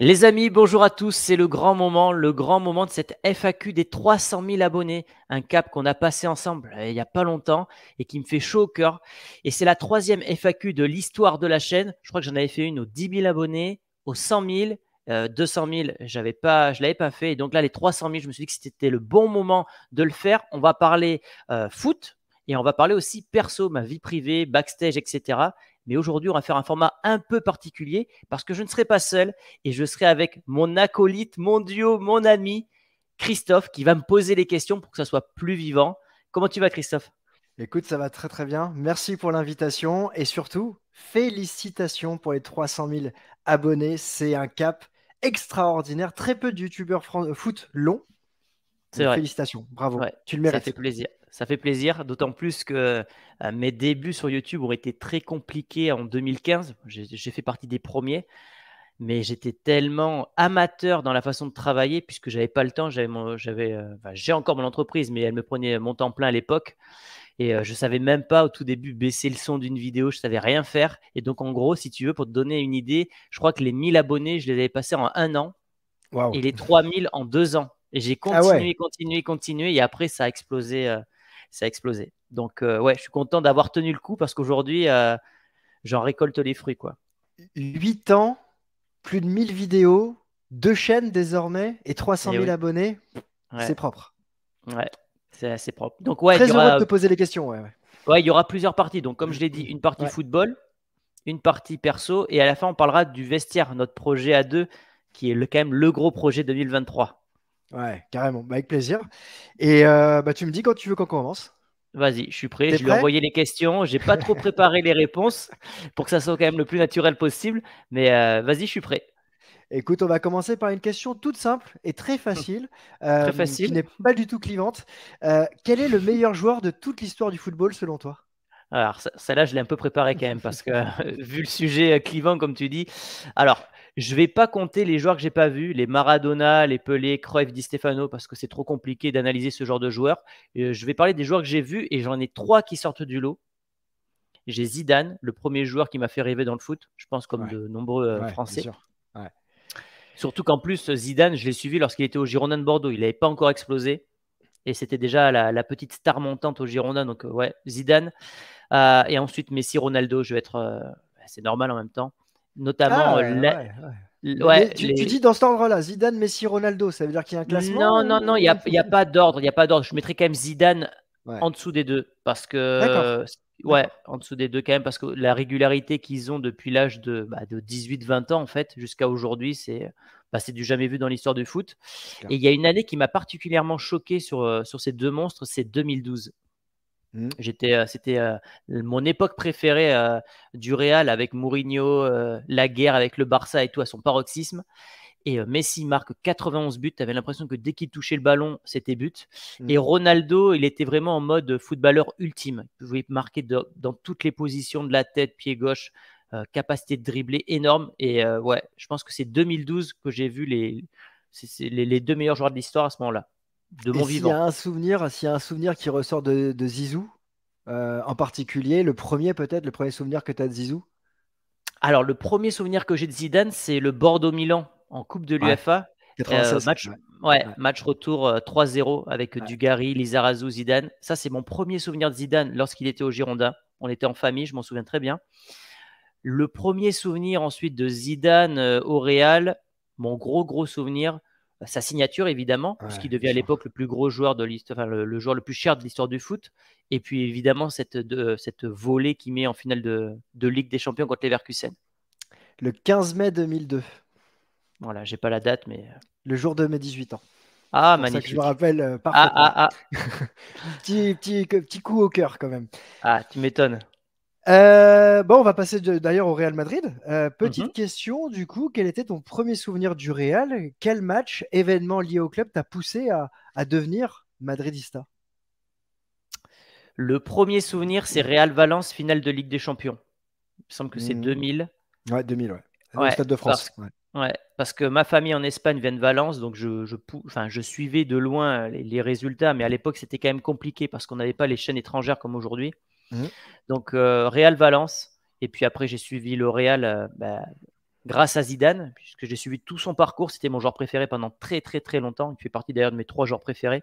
Les amis, bonjour à tous. C'est le grand moment, le grand moment de cette FAQ des 300 000 abonnés, un cap qu'on a passé ensemble euh, il n'y a pas longtemps et qui me fait chaud au cœur. Et c'est la troisième FAQ de l'histoire de la chaîne. Je crois que j'en avais fait une aux 10 000 abonnés, aux 100 000. 200 000, j'avais pas, je l'avais pas fait. Et donc là, les 300 000, je me suis dit que c'était le bon moment de le faire. On va parler euh, foot, et on va parler aussi perso, ma vie privée, backstage, etc. Mais aujourd'hui, on va faire un format un peu particulier parce que je ne serai pas seul et je serai avec mon acolyte, mon duo, mon ami, Christophe, qui va me poser les questions pour que ça soit plus vivant. Comment tu vas, Christophe Écoute, ça va très très bien. Merci pour l'invitation et surtout, félicitations pour les 300 000 abonnés. C'est un cap extraordinaire. Très peu de youtubeurs foot longs. Félicitations, bravo. tu le mérites. Ça fait plaisir ça fait plaisir, d'autant plus que euh, mes débuts sur YouTube ont été très compliqués en 2015. J'ai fait partie des premiers, mais j'étais tellement amateur dans la façon de travailler puisque j'avais pas le temps. J'avais, euh, j'ai encore mon entreprise, mais elle me prenait mon temps plein à l'époque. Et euh, je savais même pas au tout début baisser le son d'une vidéo, je savais rien faire. Et donc, en gros, si tu veux, pour te donner une idée, je crois que les 1000 abonnés, je les avais passés en un an et les 3000 en deux ans. Et j'ai ah continué, continué, continué. Et après, ça a explosé ça a explosé. Donc, euh, ouais, je suis content d'avoir tenu le coup parce qu'aujourd'hui, euh, j'en récolte les fruits. quoi. 8 ans, plus de 1000 vidéos, deux chaînes désormais et 300 000 eh abonnés. C'est propre. Ouais, c'est assez propre. Donc, ouais, Très heureux de te poser les questions. Ouais, ouais. ouais, il y aura plusieurs parties. Donc, comme je l'ai dit, une partie football, une partie perso et à la fin, on parlera du vestiaire, notre projet à deux qui est le, quand même le gros projet 2023. Ouais, carrément, bah, avec plaisir. Et euh, bah, tu me dis quand tu veux qu'on commence. Vas-y, je suis prêt. Je lui ai envoyé les questions. J'ai pas trop préparé les réponses pour que ça soit quand même le plus naturel possible. Mais euh, vas-y, je suis prêt. Écoute, on va commencer par une question toute simple et très facile, très euh, facile. qui n'est pas du tout clivante. quel est le meilleur joueur de toute l'histoire du football selon toi alors, celle-là, je l'ai un peu préparé quand même, parce que vu le sujet clivant, comme tu dis. Alors, je ne vais pas compter les joueurs que j'ai pas vus, les Maradona, les Pelé, Cruyff, Di Stefano, parce que c'est trop compliqué d'analyser ce genre de joueurs. Euh, je vais parler des joueurs que j'ai vus et j'en ai trois qui sortent du lot. J'ai Zidane, le premier joueur qui m'a fait rêver dans le foot, je pense comme de nombreux euh, Français. Surtout qu'en plus, Zidane, je l'ai suivi lorsqu'il était au Girondin de Bordeaux. Il n'avait pas encore explosé et c'était déjà la, petite star montante au Girondin. Donc, euh, ouais, Zidane. et ensuite, Messi, Ronaldo, je vais être. c'est normal en même temps notamment. Ah euh, ouais, tu, dis dans cet ordre-là, Zidane, Messi, Ronaldo, ça veut dire qu'il y a un classement Non, non, non, il n'y a, a pas d'ordre. Il y a pas d'ordre. Je mettrais quand même Zidane en dessous des deux parce que ouais, en dessous des deux quand même, parce que la régularité qu'ils ont depuis l'âge de, bah, de 18-20 ans, en fait, jusqu'à aujourd'hui, c'est bah, du jamais vu dans l'histoire du foot. Et il y a une année qui m'a particulièrement choqué sur, euh, sur ces deux monstres, c'est 2012. Mmh. J'étais, euh, c'était euh, mon époque préférée euh, du Real avec Mourinho, la guerre avec le Barça et tout à son paroxysme. Et Messi marque 91 buts. T'avais l'impression que dès qu'il touchait le ballon, c'était but. Et mmh. Ronaldo, il était vraiment en mode footballeur ultime. Il pouvait marquer dans toutes les positions de la tête, pied gauche, capacité de dribbler énorme. Et ouais, je pense que c'est 2012 que j'ai vu les, les deux meilleurs joueurs de l'histoire à ce moment-là de mon vivant. S'il y a un souvenir, y un souvenir qui ressort de, Zizou, euh, en particulier, le premier peut-être, le premier souvenir que tu as de Zizou Alors, le premier souvenir que j'ai de Zidane, c'est le Bordeaux-Milan en Coupe de l'UFA. Ouais. Euh, match, ouais. match retour 3-0 euh, avec Dugarry, Lizarazu, Zidane. Ça, c'est mon premier souvenir de Zidane lorsqu'il était au Girondin. On était en famille, je m'en souviens très bien. Le premier souvenir ensuite de Zidane au Real, mon gros gros souvenir, sa signature évidemment, ce qui devient à l'époque le plus gros joueur de l'histoire, enfin, le, joueur le plus cher de l'histoire du foot, et puis évidemment cette, cette volée qui met en finale de, Ligue des Champions contre Leverkusen. Le 15 mai 2002. Voilà, j'ai pas la date, mais. Euh. Le jour de mes 18 ans. Ah, magnifique. Ça que je me rappelle euh, ah, parfaitement. Ah, ah, ah. petit, petit coup au cœur quand même. Ah, tu m'étonnes. Euh, bon, on va passer d'ailleurs au Real Madrid. Euh, petite mhm. question, du coup, quel était ton premier souvenir du Real Quel match, événement lié au club t'a poussé à, devenir madridista Le premier souvenir, c'est Real Valence, finale de Ligue des Champions. Il me semble que c'est 2000. Mmh. Ouais, 2000, ouais. ouais Stade de France. Parce, ouais. parce que ma famille en Espagne vient de Valence, donc je, enfin, je suivais de loin les résultats, mais à l'époque, c'était quand même compliqué parce qu'on n'avait pas les chaînes étrangères comme aujourd'hui. Mmh. Donc, euh, Real Valence. Et puis après, j'ai suivi le Real euh, bah, grâce à Zidane, puisque j'ai suivi tout son parcours. C'était mon joueur préféré pendant très, très, très longtemps. Il fait partie d'ailleurs de mes trois joueurs préférés.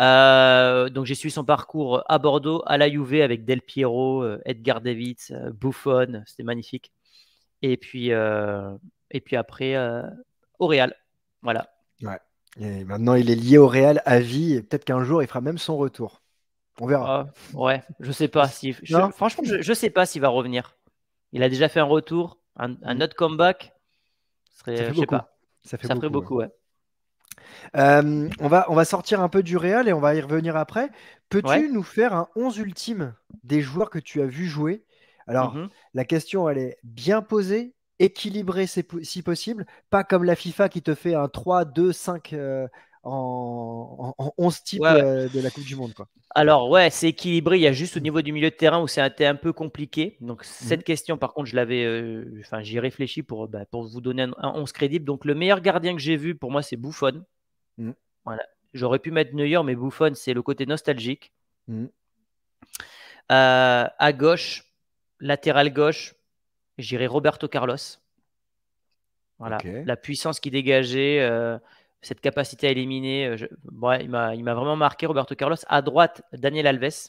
Euh, donc j'ai suivi son parcours à Bordeaux, à la Juve avec Del Piero, Edgar Davids, Buffon, c'était magnifique. Et puis, et puis après, au Real. Voilà. Et maintenant, il est lié au Real à vie et peut-être qu'un jour, il fera même son retour. On verra. Ah, ouais, je sais pas si. franchement, je, sais pas s'il va revenir. Il a déjà fait un retour, un, autre comeback. ça fait je beaucoup. Sais pas. Ça fait beaucoup, ouais. Euh, on, va, on va sortir un peu du réel et on va y revenir après. Peux-tu nous faire un 11 ultime des joueurs que tu as vu jouer Alors, mhm. la question, elle est bien posée, équilibrée si possible, pas comme la FIFA qui te fait un 3, 2, 5 en, 11 types euh, de la Coupe du Monde. Quoi. Alors, ouais, c'est équilibré. Il y a juste au niveau du milieu de terrain où c'est un, un peu compliqué. Donc, cette mhm. question, par contre, je l'avais, euh, enfin, j'y réfléchis pour, euh, bah, pour vous donner un, 11 crédible. Donc, le meilleur gardien que j'ai vu, pour moi, c'est Bouffon. Mhm. Voilà. J'aurais pu mettre Neuer, mais Bouffon, c'est le côté nostalgique. Mhm. à gauche, latéral gauche, j'irai Roberto Carlos. Voilà, la puissance qui dégageait, cette capacité à éliminer. Euh, il m'a vraiment marqué Roberto Carlos. À droite, Daniel Alves,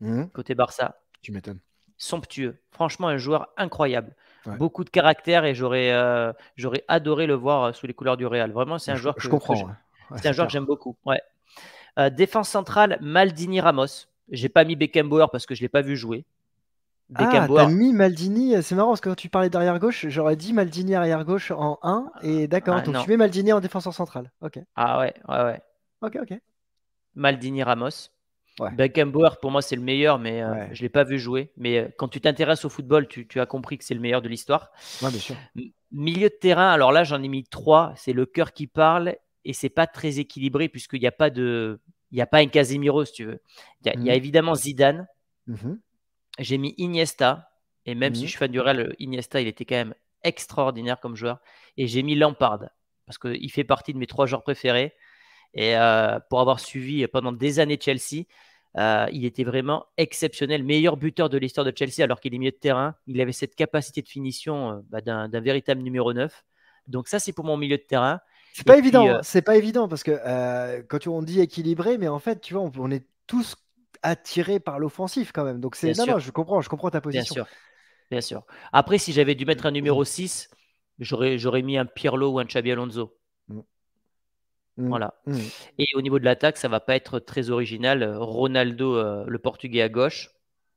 mhm. côté Barça. Tu m'étonnes. Somptueux. Franchement, un joueur incroyable. Beaucoup de caractère et j'aurais euh, adoré le voir euh, sous les couleurs du Real. Vraiment, c'est un joueur que je comprends. c'est un joueur que j'aime beaucoup. Ouais. défense centrale, Maldini Ramos. J'ai pas mis Beckenbauer parce que je l'ai pas vu jouer. Ah, t'as mis Maldini, euh, c'est marrant parce que quand tu parlais d'arrière gauche, j'aurais dit Maldini arrière gauche en 1 et ah, d'accord, ah, donc tu mets Maldini en défenseur central. OK. Ah ouais, ouais ouais. OK, OK. Maldini Ramos. Ouais. Beckenbauer pour moi c'est le meilleur mais je euh, ne je l'ai pas vu jouer mais euh, quand tu t'intéresses au football, tu, as compris que c'est le meilleur de l'histoire. Ouais, bien sûr. milieu de terrain, alors là j'en ai mis 3, c'est le cœur qui parle et c'est pas très équilibré puisqu'il n'y a pas de il y a pas un Casemiro si tu veux. Il y, a mm. évidemment Zidane. Mm j'ai mis Iniesta. Et même si mhm. je suis fan du Real, Iniesta, il était quand même extraordinaire comme joueur. Et j'ai mis Lampard. Parce qu'il fait partie de mes trois joueurs préférés. Et euh, pour avoir suivi pendant des années Chelsea, euh, il était vraiment exceptionnel, meilleur buteur de l'histoire de Chelsea alors qu'il est milieu de terrain. Il avait cette capacité de finition euh, bah, d'un, véritable numéro 9. Donc ça, c'est pour mon milieu de terrain. C'est pas évident, hein. c'est pas évident parce que quand on dit équilibré, mais en fait, tu vois, on est tous attiré par l'offensif quand même. Donc c'est non, je comprends, je comprends ta position. Bien sûr. Après, si j'avais dû mettre un numéro 6, mm. j'aurais, j'aurais mis un Pirlo ou un Xabi Alonso. Mm. Mm. Voilà. Et au niveau de l'attaque, ça va pas être très original. Ronaldo, euh, le portugais à gauche,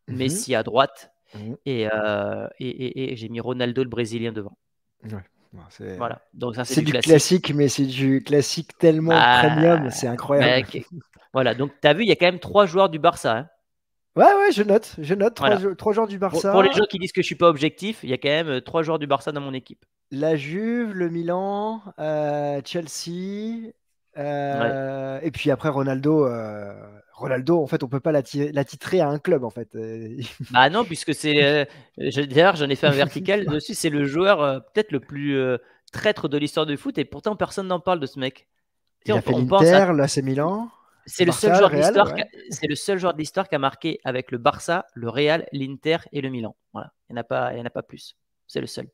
mm-hmm. Messi à droite, mm-hmm. euh, et, j'ai mis Ronaldo, le brésilien, devant. C'est du, du classique. mais c'est du classique tellement bah, premium, c'est incroyable. Voilà, donc tu as vu, il y a quand même trois joueurs du Barça. Hein. Ouais, ouais, je note. Je note trois, joueurs du Barça. Pour, les gens qui disent que je suis pas objectif, il y a quand même euh, trois joueurs du Barça dans mon équipe. La Juve, le Milan, euh, Chelsea. Euh, et puis après, Ronaldo. Ronaldo, en fait, on peut pas titrer à un club, en fait. Ah non, puisque c'est. D'ailleurs, j'en ai fait un vertical dessus. C'est le joueur peut-être le plus traître de l'histoire du foot, et pourtant personne n'en parle de ce mec. Il a fait là c'est Milan. C'est le, seul joueur de c'est le seul l'histoire qui a marqué avec le Barça, le Real, l'Inter et le Milan. Voilà. Il n'y en, a pas plus. C'est le seul.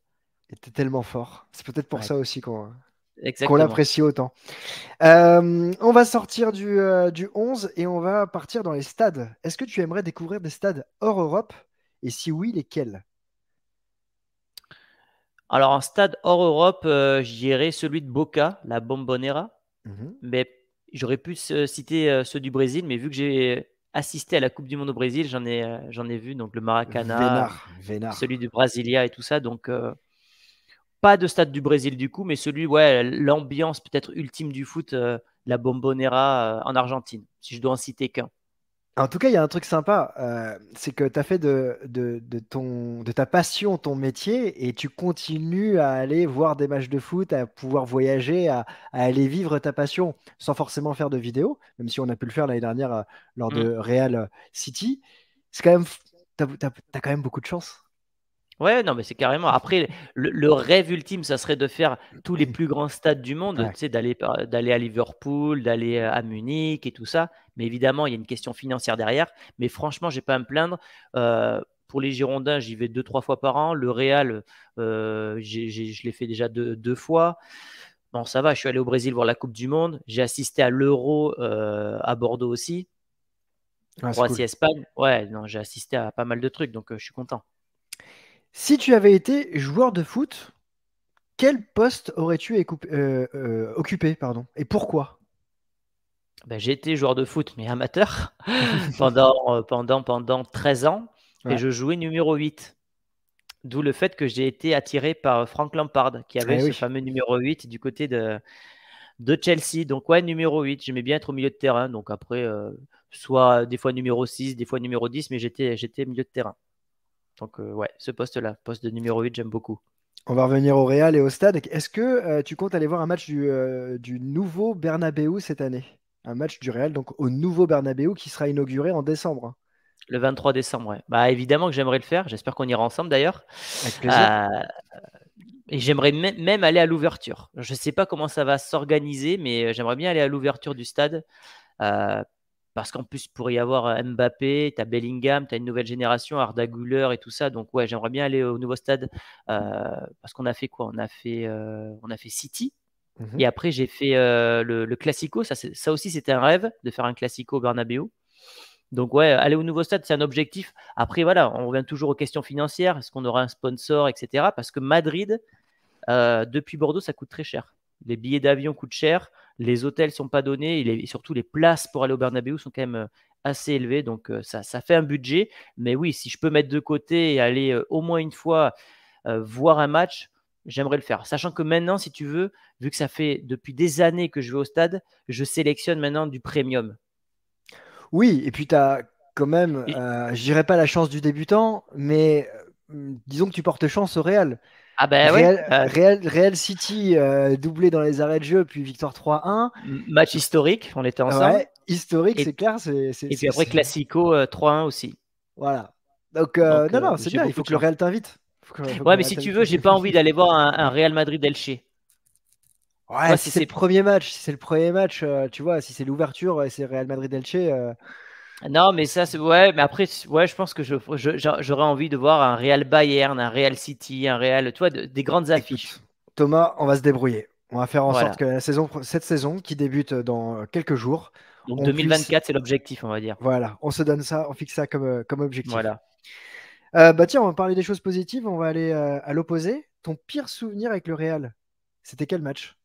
Il était tellement fort. C'est peut-être pour ça aussi qu'on l'apprécie autant. Euh, on va sortir du, 11 euh, et on va partir dans les stades. Est-ce que tu aimerais découvrir des stades hors Europe Et si oui, lesquels Alors, un stade hors Europe, euh, j'irais celui de Boca, la Bombonera. Mmh Mais J'aurais pu citer euh, ceux du Brésil, mais vu que j'ai assisté à la Coupe du Monde au Brésil, j'en ai, euh, j'en ai vu donc le Maracana, celui du Brasilia et tout ça. Donc, euh, pas de stade du Brésil du coup, mais celui, ouais, l'ambiance peut-être ultime du foot, la Bombonera en Argentine, si je dois en citer qu'un. En tout cas, il y a un truc sympa, euh, c'est que tu as fait de, de, ton, de ta passion ton métier et tu continues à aller voir des matchs de foot, à pouvoir voyager, à, aller vivre ta passion sans forcément faire de vidéo, même si on a pu le faire l'année dernière euh, lors mm. de Real City. C'est quand même, tu as, quand même beaucoup de chance. Ouais, non, mais c'est carrément. Après, le, rêve ultime, ça serait de faire tous les plus grands stades du monde, tu sais, d'aller, euh, d'aller à Liverpool, d'aller euh, à Munich et tout ça. Mais évidemment, il y a une question financière derrière. Mais franchement, je n'ai pas à me plaindre. Euh, pour les Girondins, j'y vais deux, trois fois par an. Le Real, je l'ai fait déjà deux, deux, fois. Bon, ça va, je suis allé au Brésil voir la Coupe du Monde. J'ai assisté à l'Euro à Bordeaux aussi. Ah, Croatie-Espagne. Ouais, non, j'ai assisté à pas mal de trucs, donc je suis content. Si tu avais été joueur de foot, quel poste aurais-tu euh, euh, occupé pardon, et pourquoi ben, J'ai été joueur de foot, mais amateur, euh, pendant, pendant, pendant 13 ans, et je jouais numéro 8. D'où le fait que j'ai été attiré par Frank Lampard, qui avait eh ce fameux numéro 8 du côté de, de Chelsea. Donc, ouais, numéro 8, j'aimais bien être au milieu de terrain. Donc, après, soit des fois numéro 6, des fois numéro 10, mais j'étais milieu de terrain. Donc, ouais, ce poste-là, poste de numéro 8, j'aime beaucoup. On va revenir au Real et au stade. Est-ce que euh, tu comptes aller voir un match du, euh, du nouveau Bernabeu cette année Un match du Real, donc au nouveau Bernabeu qui sera inauguré en décembre. Hein. Le 23 décembre, ouais. Bah, évidemment que j'aimerais le faire. J'espère qu'on ira ensemble d'ailleurs. Avec plaisir. Euh, et j'aimerais même aller à l'ouverture. Je ne sais pas comment ça va s'organiser, mais j'aimerais bien aller à l'ouverture du stade parce qu'en plus, pour y avoir euh, Mbappé, tu as Bellingham, tu as une nouvelle génération, Arda Guller et tout ça. Donc, ouais, j'aimerais bien aller au nouveau stade euh, parce qu'on a fait quoi on a fait, euh, on a fait City. Mhm. Et après, j'ai fait le, Classico. Ça, aussi, c'était un rêve de faire un Classico au Bernabeu. Donc, ouais, aller au nouveau stade, c'est un objectif. Après, voilà, on revient toujours aux questions financières. Est-ce qu'on aura un sponsor, etc. Parce que Madrid, depuis Bordeaux, ça coûte très cher. Les billets d'avion coûtent cher. Les hôtels sont pas donnés et, surtout les places pour aller au Bernabeu sont quand même euh, assez élevées. Donc euh, ça, fait un budget. Mais oui, si je peux mettre de côté et aller euh, au moins une fois voir un match, j'aimerais le faire. Sachant que maintenant, si tu veux, vu que ça fait depuis des années que je vais au stade, je sélectionne maintenant du premium. Oui, et puis tu as quand même, j'irais dirais pas la chance du débutant, mais disons que tu portes chance au Real. Ah ben bah oui euh. Real, Real, City euh, doublé dans les arrêts de jeu, puis victoire 3-1. Match historique, on était ensemble. Ouais, historique, c'est clair. et puis après Classico 3-1 euh, aussi. Voilà. Donc, non, non, c'est bien, il faut que le Real t'invite. Ouais, mais si tu veux, j'ai pas envie d'aller voir un, Real Madrid-Elche. Ouais, si c'est le premier match, si c'est le premier match, tu vois, si c'est l'ouverture et c'est Real Madrid-Elche, non, mais ça, c'est ouais. Mais après, ouais, je pense que j'aurais je, envie de voir un Real Bayern, un Real City, un Real, Toi, des grandes affiches. Thomas, on va se débrouiller. On va faire en sorte que la saison, cette saison, qui débute dans euh, quelques jours, donc 2024, c'est l'objectif, on va dire. Voilà, on se donne ça, on fixe ça comme, euh, comme objectif. Voilà. Euh, bah tiens, on va parler des choses positives, on va aller à l'opposé. Ton pire souvenir avec le Real, c'était quel match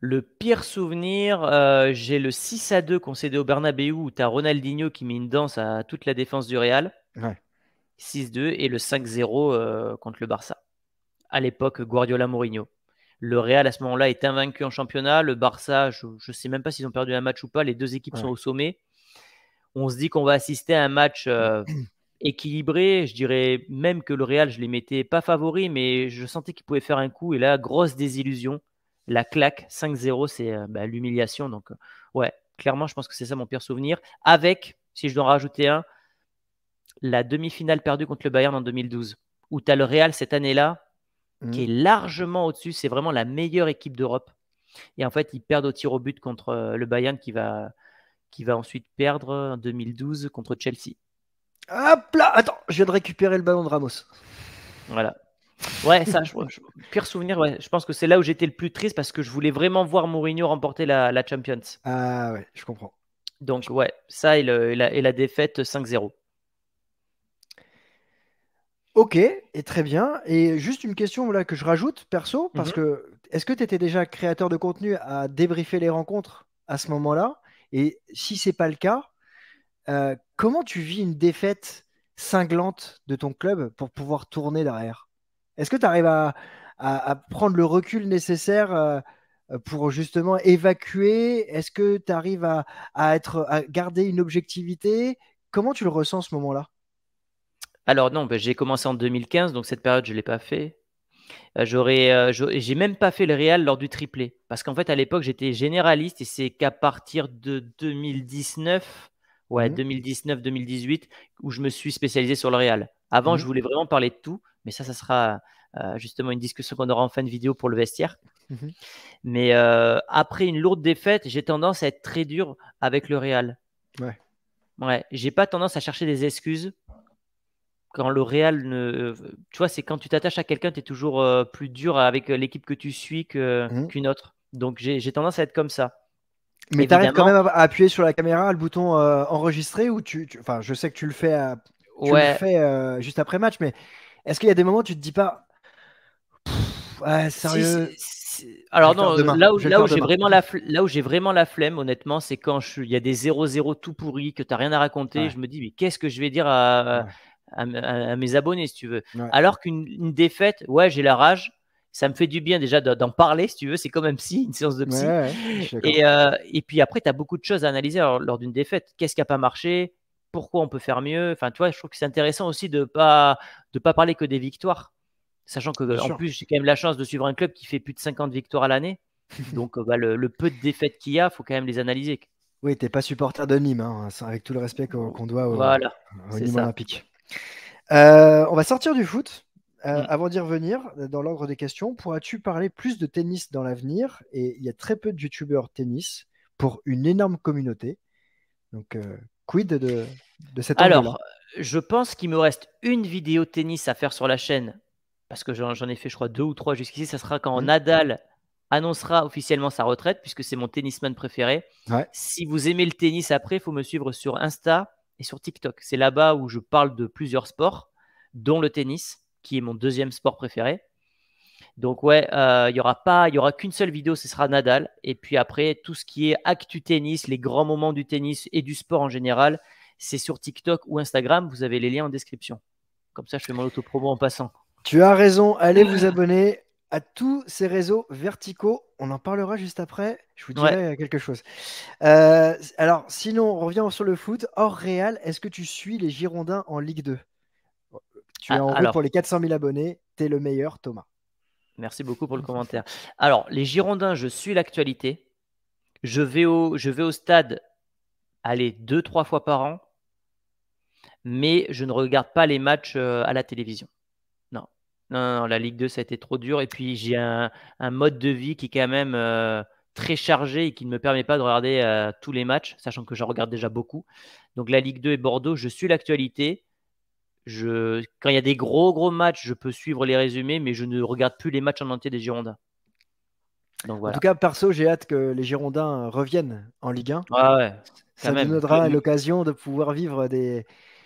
le pire souvenir, euh, j'ai le 6 à 2 concédé au Bernabeu où tu as Ronaldinho qui met une danse à toute la défense du Real. 6-2 et le 5-0 euh, contre le Barça. À l'époque, Guardiola Mourinho. Le Real à ce moment-là est invaincu en championnat. Le Barça, je ne sais même pas s'ils ont perdu un match ou pas. Les deux équipes sont au sommet. On se dit qu'on va assister à un match euh, équilibré. Je dirais même que le Real, je les mettais pas favoris, mais je sentais qu'ils pouvaient faire un coup. Et là, grosse désillusion la claque 5-0, c'est euh, bah, l'humiliation. Donc, euh, ouais, clairement, je pense que c'est ça mon pire souvenir. Avec, si je dois rajouter un, la demi-finale perdue contre le Bayern en 2012, où tu as le Real cette année-là, qui est mmh. largement au-dessus. C'est vraiment la meilleure équipe d'Europe. Et en fait, ils perdent au tir au but contre euh, le Bayern qui va, qui va ensuite perdre en 2012 contre Chelsea. Hop là Attends, je viens de récupérer le ballon de Ramos. Voilà. Ouais, ça, je, pire souvenir, je pense que c'est là où j'étais le plus triste parce que je voulais vraiment voir Mourinho remporter la, Champions. Ah ouais, je comprends. Donc ouais, ça et, la, défaite 5-0. Ok, et très bien. Et juste une question là que je rajoute perso, parce mhm. que est-ce que tu étais déjà créateur de contenu à débriefer les rencontres à ce moment-là Et si c'est pas le cas, euh, comment tu vis une défaite cinglante de ton club pour pouvoir tourner derrière est-ce que tu arrives à, prendre le recul nécessaire euh, euh, pour justement évacuer Est-ce que tu arrives à, garder une objectivité Comment tu le ressens ce moment-là Alors non, ben, j'ai commencé en 2015, donc cette période, je ne l'ai pas fait. Euh, j'aurais, j'ai même pas fait le Real lors du triplé, parce qu'en fait à l'époque j'étais généraliste et c'est qu'à partir de 2019, ouais 2019-2018, mmh où je me suis spécialisé sur le Real. Avant, mmh je voulais vraiment parler de tout. Mais ça, ça sera euh, justement une discussion qu'on aura en fin de vidéo pour le vestiaire. Mhm. Mais euh, après une lourde défaite, j'ai tendance à être très dur avec le Real. Ouais. Ouais, j'ai pas tendance à chercher des excuses. Quand le Real ne. Tu vois, c'est quand tu t'attaches à quelqu'un, tu es toujours euh, plus dur avec l'équipe que tu suis mhm. qu'une autre. Donc j'ai tendance à être comme ça. Mais tu quand même à appuyer sur la caméra, le bouton enregistrer ou tu, Enfin, je sais que tu le fais juste après match, mais est-ce qu'il y a des moments où tu te dis pas, ouais, sérieux Alors non, là où, j'ai vraiment la là où j'ai vraiment la flemme, honnêtement, c'est quand il y a des 0-0 tout pourris que tu n'as rien à raconter, je me dis mais qu'est-ce que je vais dire à, mes abonnés si tu veux. Alors qu'une défaite, ouais, j'ai la rage, ça me fait du bien déjà d'en parler, si tu veux. C'est quand même si une séance de psy. et, euh, et, puis après, tu as beaucoup de choses à analyser lors d'une défaite. Qu'est-ce qui n'a pas marché pourquoi on peut faire mieux. Enfin, tu je trouve que c'est intéressant aussi de pas de pas parler que des victoires, sachant que en plus j'ai quand même la chance de suivre un club qui fait plus de 50 victoires à l'année. Donc euh, bah, le, peu de défaites qu'il y a, il faut quand même les analyser. Oui, tu n'es pas supporter de Nîmes, hein, avec tout le respect qu'on doit au, voilà, Nîmes Olympique. Euh, on va sortir du foot. Euh, mm. Avant d'y revenir, dans l'ordre des questions, pourras-tu parler plus de tennis dans l'avenir Et il y a très peu de youtubeurs tennis pour une énorme communauté. Donc, quid de, de cette Alors, je pense qu'il me reste une vidéo tennis à faire sur la chaîne, parce que j'en ai fait, je crois, deux ou trois jusqu'ici. Ça sera quand mhm. Nadal annoncera officiellement sa retraite, puisque c'est mon tennisman préféré. Si vous aimez le tennis après, il faut me suivre sur Insta et sur TikTok. C'est là-bas où je parle de plusieurs sports, dont le tennis, qui est mon deuxième sport préféré. Donc ouais, euh, il n'y y aura pas, il y aura qu'une seule vidéo, ce sera Nadal. Et puis après, tout ce qui est actu tennis, les grands moments du tennis et du sport en général, c'est sur TikTok ou Instagram. Vous avez les liens en description. Comme ça, je fais mon promo en passant. Tu as raison. Allez vous abonner à tous ces réseaux verticaux. On en parlera juste après. Je vous dirai euh, quelque chose. Euh, alors, sinon, on revient sur le foot. Hors Real, est-ce que tu suis les Girondins en Ligue 2 Tu ah, es en route pour les 400 000 abonnés. T'es le meilleur, Thomas. Merci beaucoup pour le commentaire. Alors, les Girondins, je suis l'actualité. Je, vais au, je vais au stade, aller deux, trois fois par an, mais je ne regarde pas les matchs euh, à la télévision. Non. Non, non la Ligue 2, ça a été trop dur. Et puis, j'ai un, mode de vie qui est quand même euh, très chargé et qui ne me permet pas de regarder euh, tous les matchs, sachant que je regarde déjà beaucoup. Donc, la Ligue 2 et Bordeaux, je suis l'actualité. Je, quand il y a des gros, gros matchs, je peux suivre les résumés, mais je ne regarde plus les matchs en entier des Girondins. En tout cas, perso, j'ai hâte que les Girondins reviennent en Ligue 1. Ça nous donnera l'occasion de pouvoir vivre des,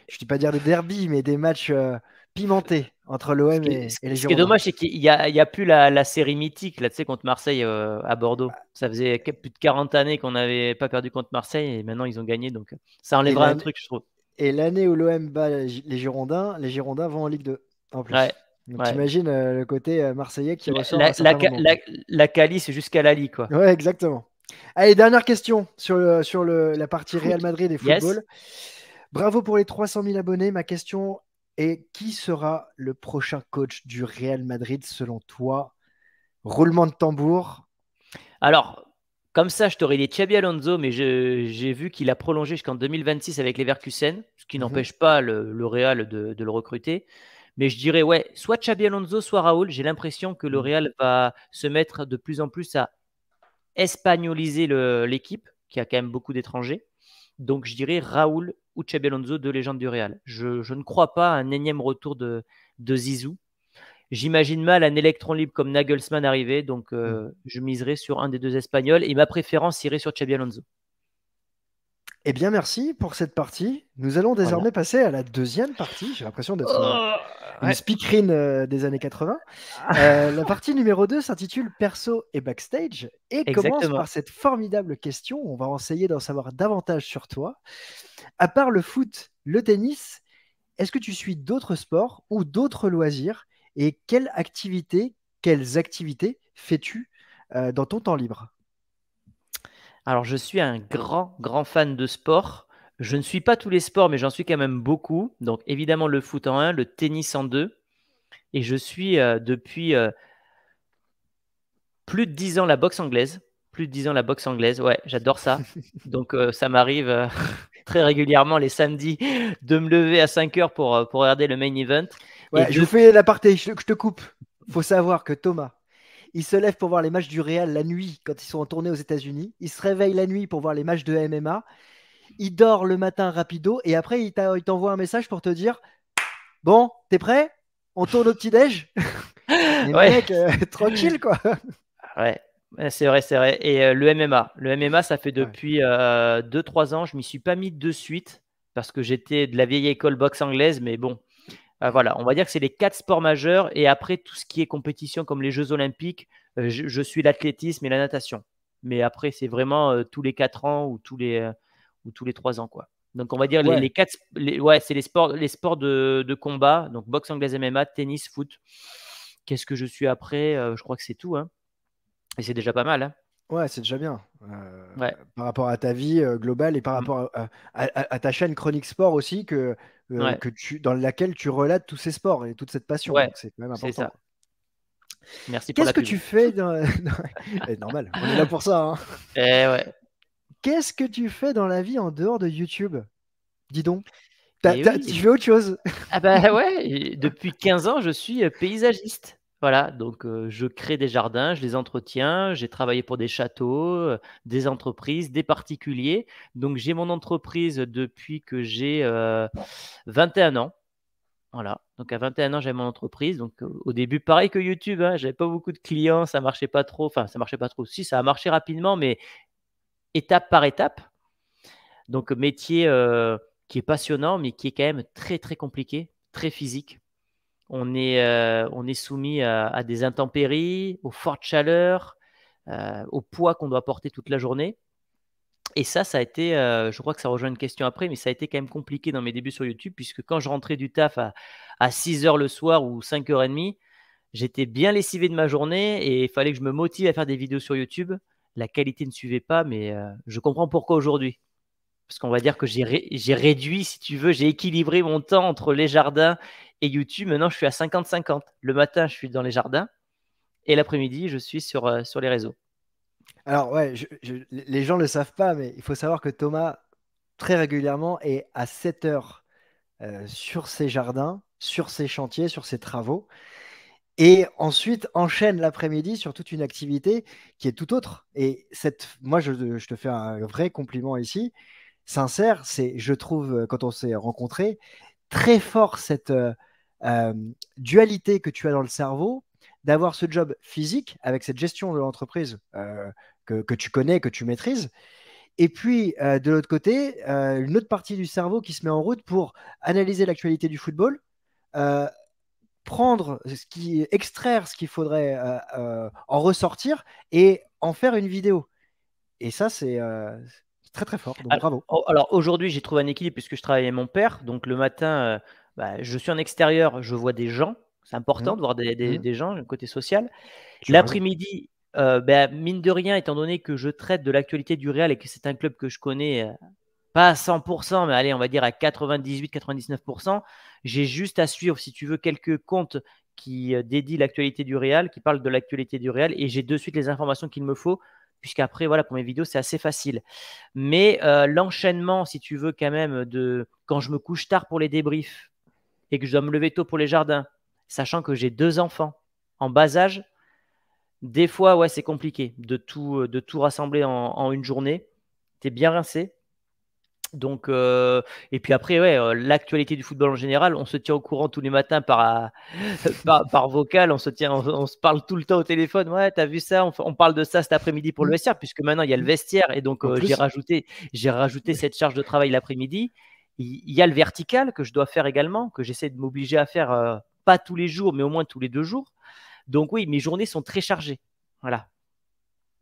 je ne dis pas dire des derbies, mais des matchs euh, pimentés entre l'OM et, les Girondins. Ce qui est dommage, c'est qu'il n'y a, plus la, série mythique là, contre Marseille euh, à Bordeaux. Ça faisait plus de 40 années qu'on n'avait pas perdu contre Marseille et maintenant ils ont gagné. Donc ça enlèvera un truc, je trouve. Et l'année où l'OM bat les Girondins, les Girondins vont en Ligue 2 en plus. Donc t'imagines euh, le côté euh, marseillais qui la, ressort. La, la, la, la Cali, c'est jusqu'à la Ligue, quoi. Ouais, exactement. Allez, dernière question sur, sur le, la partie Real Madrid et football. Bravo pour les 300 000 abonnés. Ma question est qui sera le prochain coach du Real Madrid selon toi Roulement de tambour. Alors, comme ça, je t'aurais dit Xabi Alonso, mais j'ai vu qu'il a prolongé jusqu'en 2026 avec les ce qui mhm. n'empêche pas le, Real de, le recruter. Mais je dirais, ouais, soit Xabi Alonso, soit Raoul. J'ai l'impression que le mhm. Real va se mettre de plus en plus à espagnoliser l'équipe, qui a quand même beaucoup d'étrangers. Donc, je dirais Raoul ou Xabi Alonso, deux légendes du Real. Je, ne crois pas à un énième retour de Zizou. J'imagine mal un électron libre comme Nagelsmann arriver, donc euh, mm. je miserai sur un des deux Espagnols et ma préférence irait sur Xabi Alonso. Eh bien, merci pour cette partie. Nous allons désormais passer à la deuxième partie. J'ai l'impression d'être oh une, speakerine euh, des années 80. Ah. Euh, la partie numéro 2 s'intitule Perso et Backstage et commence par cette formidable question. On va essayer d'en savoir davantage sur toi. À part le foot, le tennis, est-ce que tu suis d'autres sports ou d'autres loisirs et quelle activité, quelles activités fais-tu euh, dans ton temps libre Alors, je suis un grand, grand fan de sport. Je ne suis pas tous les sports, mais j'en suis quand même beaucoup. Donc, évidemment, le foot en un, le tennis en deux. Et je suis euh, depuis euh, plus de dix ans la boxe anglaise. Plus de dix ans la boxe anglaise, ouais, j'adore ça. Donc, ça m'arrive très régulièrement les samedis de me lever à 5 heures pour, pour regarder le main event je, vous fais l'aparté, je, je te coupe. Faut savoir que Thomas, il se lève pour voir les matchs du Real la nuit quand ils sont en tournée aux États-Unis. Il se réveille la nuit pour voir les matchs de MMA. Il dort le matin rapido et après il t'envoie un message pour te dire Bon, t'es prêt On tourne au petit-déj ouais. Mec, euh, tranquille quoi ah Ouais, c'est vrai, c'est vrai. Et euh, le MMA, le MMA, ça fait depuis 2-3 euh, ans, je m'y suis pas mis de suite parce que j'étais de la vieille école boxe anglaise, mais bon, euh, voilà, on va dire que c'est les quatre sports majeurs et après tout ce qui est compétition comme les Jeux Olympiques, euh, je, suis l'athlétisme et la natation. Mais après, c'est vraiment euh, tous les quatre ans ou tous les, ou tous les trois ans. quoi. Donc on va dire les, quatre, ouais, c'est les sports, les sports de, combat, donc boxe anglaise MMA, tennis, foot. Qu'est-ce que je suis après Je crois que c'est tout. Hein. Et c'est déjà pas mal. Hein. Ouais, c'est déjà bien. Euh, par rapport à ta vie euh, globale et par mmh. rapport à, ta chaîne Chronique Sport aussi, euh, que, tu, dans laquelle tu relates tous ces sports et toute cette passion. C'est quand même important. Merci Qu'est-ce que tu fais dans... Eh, normal, pour ça. Hein. Eh Qu'est-ce que tu fais dans la vie en dehors de YouTube Dis donc. Eh tu fais autre chose Ah bah ouais, depuis 15 ans, je suis paysagiste. Voilà, donc je crée des jardins, je les entretiens, j'ai travaillé pour des châteaux, des entreprises, des particuliers. Donc j'ai mon entreprise depuis que j'ai 21 ans. Voilà, donc à 21 ans, j'avais mon entreprise. Donc au début, pareil que YouTube, je hein, j'avais pas beaucoup de clients, ça marchait pas trop. Enfin, ça marchait pas trop. Si, ça a marché rapidement, mais étape par étape. Donc métier qui est passionnant, mais qui est quand même très très compliqué, très physique euh, on est, soumis à, des intempéries, aux fortes chaleurs, euh, au poids qu'on doit porter toute la journée. Et ça, ça a été, euh, je crois que ça rejoint une question après, mais ça a été quand même compliqué dans mes débuts sur YouTube, puisque quand je rentrais du taf à, à 6 h le soir ou 5 h 30 j'étais bien lessivé de ma journée et il fallait que je me motive à faire des vidéos sur YouTube. La qualité ne suivait pas, mais je comprends pourquoi aujourd'hui parce qu'on va dire que j'ai réduit, si tu veux, j'ai équilibré mon temps entre les jardins et YouTube. Maintenant, je suis à 50-50. Le matin, je suis dans les jardins et l'après-midi, je suis sur, euh, les réseaux. Alors, ouais, les gens ne le savent pas, mais il faut savoir que Thomas, très régulièrement, est à 7 heures euh, sur ses jardins, sur ses chantiers, sur ses travaux. Et ensuite, enchaîne l'après-midi sur toute une activité qui est tout autre. Et moi, je te fais un vrai compliment ici sincère, c'est, je trouve, euh, quand on s'est rencontrés, très fort cette euh, euh, dualité que tu as dans le cerveau, d'avoir ce job physique avec cette gestion de l'entreprise que, tu connais, que tu maîtrises. Et puis, de l'autre côté, une autre partie du cerveau qui se met en route pour analyser l'actualité du football, prendre ce qui, extraire ce qu'il faudrait en ressortir et en faire une vidéo. Et ça, c'est très très fort. bravo. Alors aujourd'hui, j'ai trouvé un équilibre puisque je travaille avec mon père. Donc le matin, euh, bah, je suis en extérieur, je vois des gens. C'est important mmh. de voir des, mmh. des, gens, le côté social. L'après-midi, euh, bah, mine de rien, étant donné que je traite de l'actualité du Real et que c'est un club que je connais euh, pas à 100%, mais allez, on va dire à 98-99%, j'ai juste à suivre, si tu veux, quelques comptes qui dédient l'actualité du Real, qui parlent de l'actualité du Real, et j'ai de suite les informations qu'il me faut puisqu'après, voilà, pour mes vidéos, c'est assez facile. Mais euh, l'enchaînement, si tu veux, quand même, de quand je me couche tard pour les débriefs et que je dois me lever tôt pour les jardins, sachant que j'ai deux enfants en bas âge, des fois, ouais, c'est compliqué de tout, euh, de tout rassembler en, en une journée. Tu es bien rincé, donc, euh, et puis après, ouais, euh, l'actualité du football en général, on se tient au courant tous les matins par, euh, par, vocal, on se, tient, on, se parle tout le temps au téléphone. Ouais, t'as vu ça, on, parle de ça cet après-midi pour le mmh. vestiaire, puisque maintenant il y a le vestiaire, et donc j'ai rajouté, rajouté cette charge de travail l'après-midi. Il, y a le vertical que je dois faire également, que j'essaie de m'obliger à faire, pas tous les jours, mais au moins tous les deux jours. Donc, oui, mes journées sont très chargées. Voilà.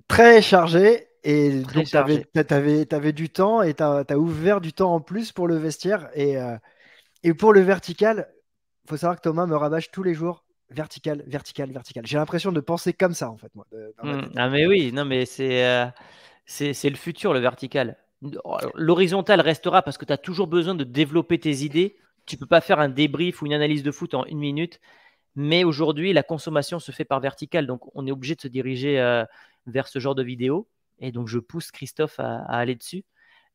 Très chargées et donc, tu avais, du temps et tu as, ouvert du temps en plus pour le vestiaire. Et, euh, et pour le vertical, faut savoir que Thomas me rabâche tous les jours vertical, vertical, vertical. J'ai l'impression de penser comme ça, en fait. Moi, mmh. ah, mais oui, non, mais euh, c'est c'est le futur, le vertical. L'horizontal restera parce que tu as toujours besoin de développer tes idées. Tu peux pas faire un débrief ou une analyse de foot en une minute. Mais aujourd'hui, la consommation se fait par vertical. Donc, on est obligé de se diriger euh, vers ce genre de vidéo. Et donc, je pousse Christophe à, aller dessus.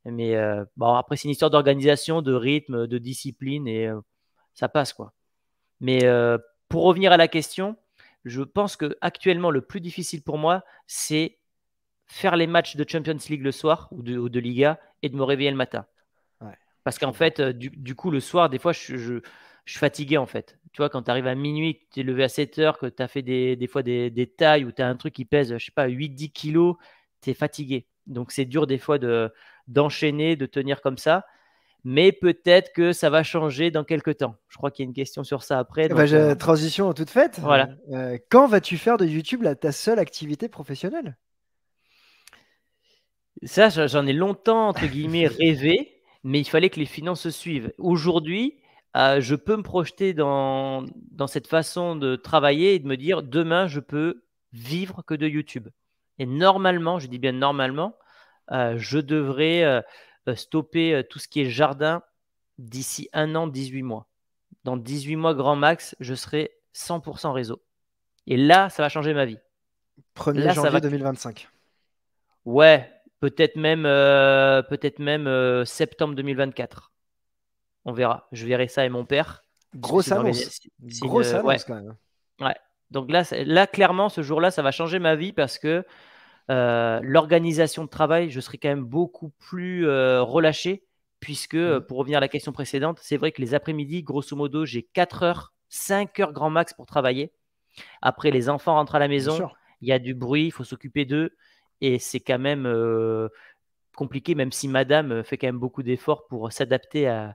Mais euh, bon, après, c'est une histoire d'organisation, de rythme, de discipline et euh, ça passe quoi. Mais euh, pour revenir à la question, je pense que actuellement le plus difficile pour moi, c'est faire les matchs de Champions League le soir ou de, Liga et de me réveiller le matin. Parce qu'en fait, du, coup, le soir, des fois, je, je, je suis fatigué en fait. Tu vois, quand tu arrives à minuit, que tu es levé à 7 heures, que tu as fait des, des fois des, des tailles ou tu as un truc qui pèse, je sais pas, 8-10 kilos c'est fatigué. Donc c'est dur des fois de d'enchaîner, de tenir comme ça. Mais peut-être que ça va changer dans quelques temps. Je crois qu'il y a une question sur ça après. Eh ben, euh, transition en toute faite. Voilà. Euh, euh, quand vas-tu faire de YouTube ta seule activité professionnelle Ça, j'en ai longtemps, entre guillemets, rêvé, mais il fallait que les finances se suivent. Aujourd'hui, je peux me projeter dans, dans cette façon de travailler et de me dire demain, je peux vivre que de YouTube. Et normalement, je dis bien normalement, euh, je devrais euh, euh, stopper tout ce qui est jardin d'ici un an, 18 mois. Dans 18 mois, grand max, je serai 100% réseau. Et là, ça va changer ma vie. 1er janvier 2025. Ouais, peut-être même, peut même septembre 2024. On verra. Je verrai ça et mon père. Grosse annonce. Grosse quand même. Ouais. Donc là, là, clairement, ce jour-là, ça va changer ma vie parce que euh, l'organisation de travail, je serais quand même beaucoup plus euh, relâché, puisque euh, mmh. pour revenir à la question précédente, c'est vrai que les après-midi, grosso modo, j'ai 4 heures, 5 heures grand max pour travailler. Après, les enfants rentrent à la maison, il y a du bruit, il faut s'occuper d'eux, et c'est quand même compliqué, même si madame fait quand même beaucoup d'efforts pour s'adapter à,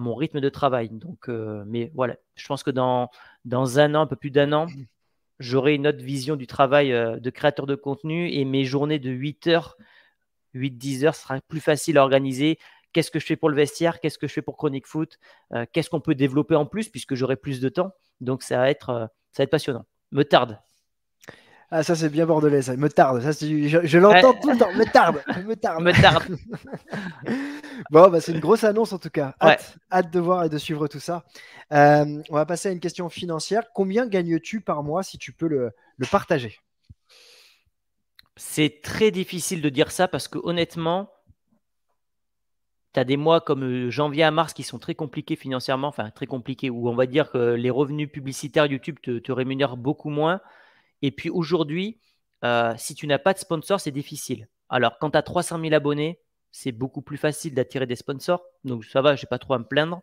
mon rythme de travail. Donc, mais voilà, je pense que dans un an, un peu plus d'un an, mmh j'aurai une autre vision du travail euh, de créateur de contenu et mes journées de 8 heures, 8-10 heures sera plus facile à organiser. Qu'est-ce que je fais pour le vestiaire Qu'est-ce que je fais pour Chronic Foot euh, Qu'est-ce qu'on peut développer en plus puisque j'aurai plus de temps Donc ça va être, euh, ça va être passionnant. Me tarde ah, ça, c'est bien bordelais, ça. Me tarde. je, l'entends tout le temps. Me tarde. Me tarde. Me tarde. bon, bah, c'est une grosse annonce, en tout cas. Hâte, hâte, de voir et de suivre tout ça. Euh, on va passer à une question financière. Combien gagnes-tu par mois si tu peux le, partager C'est très difficile de dire ça parce que, honnêtement, tu as des mois comme euh, janvier à mars qui sont très compliqués financièrement, enfin très compliqués, où on va dire que les revenus publicitaires YouTube te, te rémunèrent beaucoup moins. Et puis aujourd'hui, euh, si tu n'as pas de sponsor, c'est difficile. Alors, quand tu as 300 000 abonnés, c'est beaucoup plus facile d'attirer des sponsors. Donc, ça va, je n'ai pas trop à me plaindre.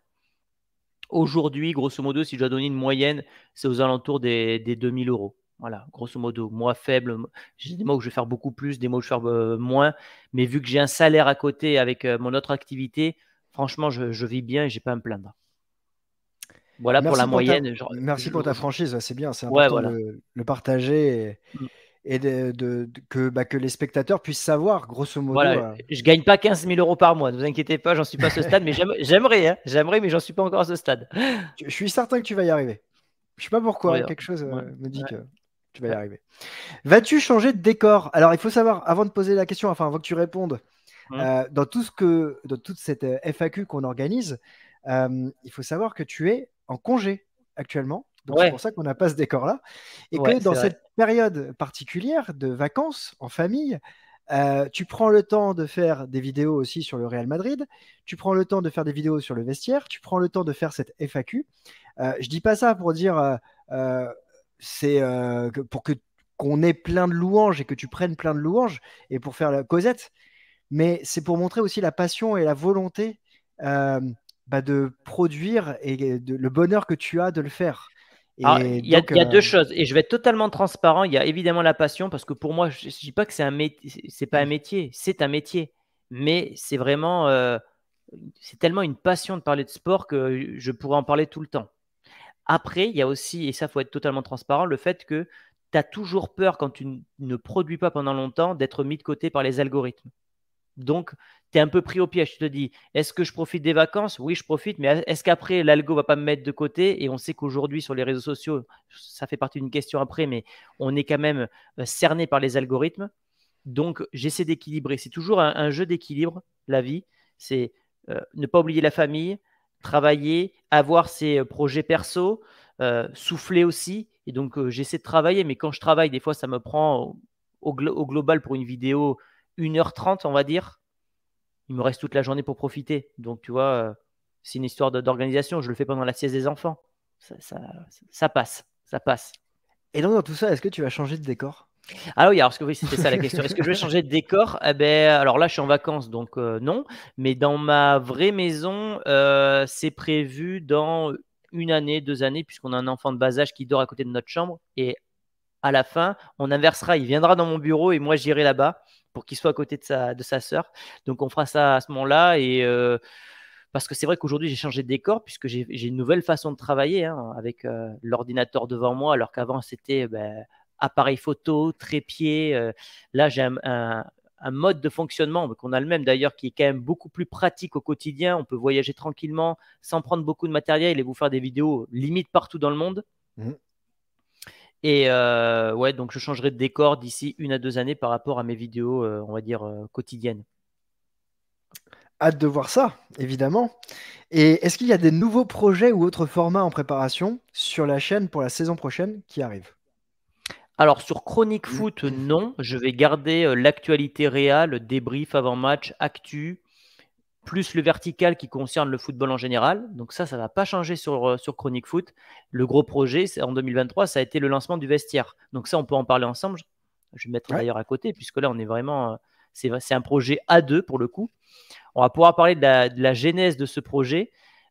Aujourd'hui, grosso modo, si je dois donner une moyenne, c'est aux alentours des, 2 2000 euros. Voilà, grosso modo, Moi faible. J'ai des mois où je vais faire beaucoup plus, des mois où je vais faire euh, moins. Mais vu que j'ai un salaire à côté avec euh, mon autre activité, franchement, je, je vis bien et je n'ai pas à me plaindre. Voilà pour la moyenne. merci pour ta franchise, c'est bien, c'est important de le partager. Et... Mm. Bah, que, les spectateurs puissent savoir, grosso modo. Je euh, je gagne pas 15 000 euros par mois, ne vous inquiétez pas, j'en suis pas à ce stade, mais j'aimerais, hein, j'aimerais, mais j'en suis pas encore à ce stade. Je, suis certain que tu vas y arriver. Je ne sais pas pourquoi, quelque chose euh, me dit que tu vas y arriver. Vas-tu changer de décor Alors, il faut savoir, avant de poser la question, enfin, avant que tu répondes, mmh. euh, dans, tout ce que, dans toute cette FAQ qu'on organise, il faut savoir que tu es en congé actuellement. Donc c'est pour ça qu'on n'a pas ce décor-là. Et que dans cette période particulière de vacances en famille, euh, tu prends le temps de faire des vidéos aussi sur le Real Madrid, tu prends le temps de faire des vidéos sur le vestiaire, tu prends le temps de faire cette FAQ. Je euh, je dis pas ça pour dire euh, c'est pour que qu'on ait plein de louanges et que tu prennes plein de louanges et pour faire la causette, mais c'est pour montrer aussi la passion et la volonté bah, de produire et le bonheur que tu as de le faire. Il y, a deux euh, choses, et je vais être totalement transparent. Il y a évidemment la passion, parce que pour moi, je ne dis pas que c'est un c'est pas un métier, c'est un métier, mais c'est vraiment, euh, c'est tellement une passion de parler de sport que je pourrais en parler tout le temps. Après, il y a aussi, et ça, faut être totalement transparent, le fait que tu as toujours peur quand tu ne produis pas pendant longtemps d'être mis de côté par les algorithmes. Donc, tu es un peu pris au piège. Tu te dis, est-ce que je profite des vacances Oui, je profite, mais est-ce qu'après, l'algo va pas me mettre de côté Et on sait qu'aujourd'hui, sur les réseaux sociaux, ça fait partie d'une question après, mais on est quand même euh, cerné par les algorithmes. Donc, j'essaie d'équilibrer. C'est toujours un, jeu d'équilibre, la vie. C'est euh, ne pas oublier la famille, travailler, avoir ses euh, projets perso, souffler aussi. Et donc, j'essaie de travailler, mais quand je travaille, des fois, ça me prend au global pour une vidéo 1h30, on va dire, il me reste toute la journée pour profiter. Donc, tu vois, euh, c'est une histoire d'organisation. Je le fais pendant la sieste des enfants. Ça, passe. Ça passe. Et donc, dans tout ça, est-ce que tu vas changer de décor ah oui, alors oui, c'était ça la question. Est-ce que je vais changer de décor eh ben, alors là, je suis en vacances, donc euh, non. Mais dans ma vraie maison, euh, c'est prévu dans une année, deux années, puisqu'on a un enfant de bas âge qui dort à côté de notre chambre. Et à la fin, on inversera. Il viendra dans mon bureau et moi, j'irai là-bas pour qu'il soit à côté de sa, de sa sœur. Donc on fera ça à ce moment-là et euh, parce que c'est vrai qu'aujourd'hui j'ai changé de décor puisque j'ai une nouvelle façon de travailler hein, avec euh, l'ordinateur devant moi alors qu'avant c'était ben, appareil photo, trépied. Euh. là j'ai un, mode de fonctionnement qu'on a le même d'ailleurs qui est quand même beaucoup plus pratique au quotidien. On peut voyager tranquillement sans prendre beaucoup de matériel et vous faire des vidéos limite partout dans le monde. Mmh. Et euh, ouais, donc je changerai de décor d'ici une à deux années par rapport à mes vidéos, euh, on va dire, euh, quotidiennes. Hâte de voir ça, évidemment. Et est-ce qu'il y a des nouveaux projets ou autres formats en préparation sur la chaîne pour la saison prochaine qui arrive alors sur Chronique mmh. Foot, non. Je vais garder l'actualité réelle, débrief avant match, actu, plus le vertical qui concerne le football en général. Donc ça, ça ne va pas changer sur, euh, sur Chronique Foot. Le gros projet c'est en 2023, ça a été le lancement du vestiaire. Donc ça, on peut en parler ensemble. Je vais mettre d'ailleurs à côté, puisque là, on est vraiment... Euh, c'est un projet à deux pour le coup. On va pouvoir parler de la, genèse de ce projet.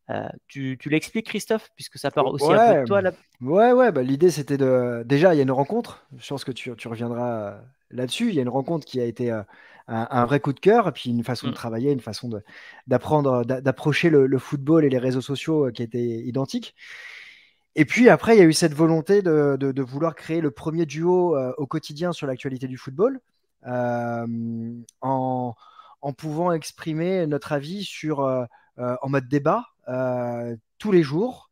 Euh, tu, l'expliques, Christophe, puisque ça part aussi un peu de toi. Là. Ouais, ouais, bah, l'idée c'était de. Déjà, il y a une rencontre, je pense que tu, reviendras là-dessus. Il y a une rencontre qui a été un, vrai coup de cœur, et puis une façon de mmh. travailler, une façon d'apprendre, d'approcher le, football et les réseaux sociaux euh, qui étaient identiques. Et puis après, il y a eu cette volonté de, de, vouloir créer le premier duo euh, au quotidien sur l'actualité du football, euh, en, en, pouvant exprimer notre avis sur, en mode débat tous les jours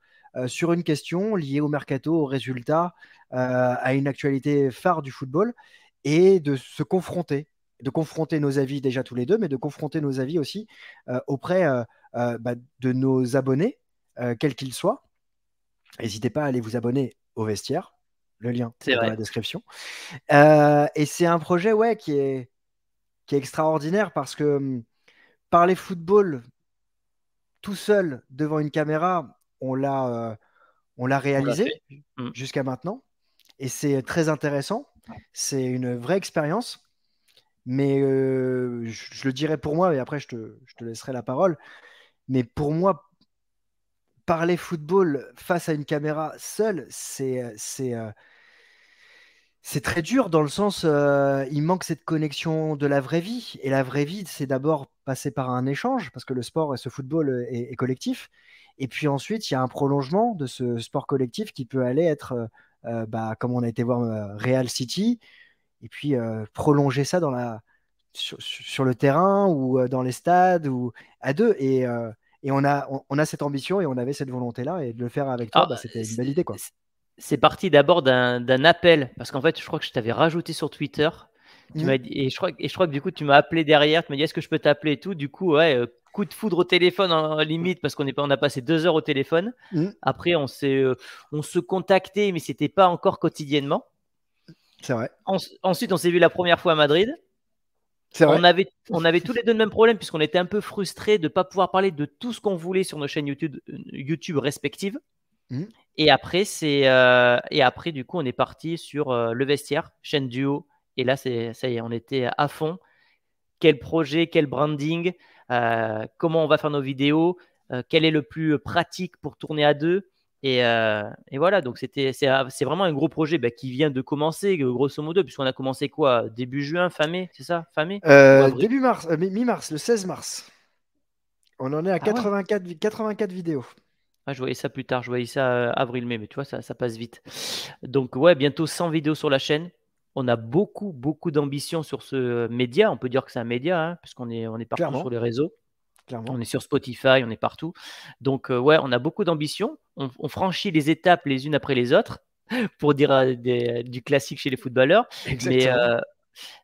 sur une question liée au mercato, aux résultats, à une actualité phare du football, et de se confronter de confronter nos avis déjà tous les deux, mais de confronter nos avis aussi euh, auprès euh, euh, bah, de nos abonnés, quels qu'ils soient. N'hésitez pas à aller vous abonner au vestiaire. Le lien est, dans la description. et c'est un projet ouais, qui, est, qui est extraordinaire parce que hum, parler football tout seul devant une caméra, on l'a on l'a réalisé mmh. jusqu'à maintenant. Et c'est très intéressant. C'est une vraie expérience. Mais euh, je, le dirai pour moi, et après je te, je te, laisserai la parole. Mais pour moi, parler football face à une caméra seule, c'est c'est euh, très dur dans le sens, euh, il manque cette connexion de la vraie vie. Et la vraie vie, c'est d'abord passer par un échange, parce que le sport et ce football est, collectif. Et puis ensuite, il y a un prolongement de ce sport collectif qui peut aller être, bah, comme on a été voir Real City, et puis prolonger ça dans la, sur, le terrain ou dans les stades ou à deux. Et, et on, a, on, a cette ambition et on avait cette volonté-là. Et de le faire avec toi, bah, c'était une belle idée. Quoi. C'est parti d'abord d'un, appel, parce qu'en fait, je crois que je t'avais rajouté sur Twitter. Mmh. et, je crois, et je crois que du coup, tu m'as appelé derrière, tu m'as dit est-ce que je peux t'appeler et tout. Du coup, ouais, coup de foudre au téléphone en mmh. limite parce qu'on est on a passé deux heures au téléphone. Mmh. Après, on s'est, on se contactait, mais c'était pas encore quotidiennement. C'est vrai. ensuite, on s'est vu la première fois à Madrid. C'est vrai. On avait, tous les deux le même problème puisqu'on était un peu frustrés de ne pas pouvoir parler de tout ce qu'on voulait sur nos chaînes YouTube, respectives. Mmh. Et après, c'est euh, et après du coup, on est parti sur euh, le vestiaire, chaîne duo. Et là, c'est ça y est, on était à fond. Quel projet, quel branding, euh, comment on va faire nos vidéos, quel est le plus pratique pour tourner à deux. Euh, et, voilà, donc c'était, c'est, vraiment un gros projet bah, qui vient de commencer, euh, grosso modo, puisqu'on a commencé quoi Début juin, fin mai, c'est ça Fin mai euh, Début mars, mi-mars, le 16 mars. On en est à 84, ah 84 vidéos. Ah, je voyais ça plus tard, je voyais ça avril-mai, mais tu vois, ça, passe vite. Donc ouais, bientôt 100 vidéos sur la chaîne. On a beaucoup, beaucoup d'ambition sur ce média. On peut dire que c'est un média, hein, puisqu'on est, on est partout sur les réseaux. Clairement. On est sur Spotify, on est partout. Donc ouais, on a beaucoup d'ambition on, franchit les étapes les unes après les autres, pour dire euh, du classique chez les footballeurs. Mais, euh,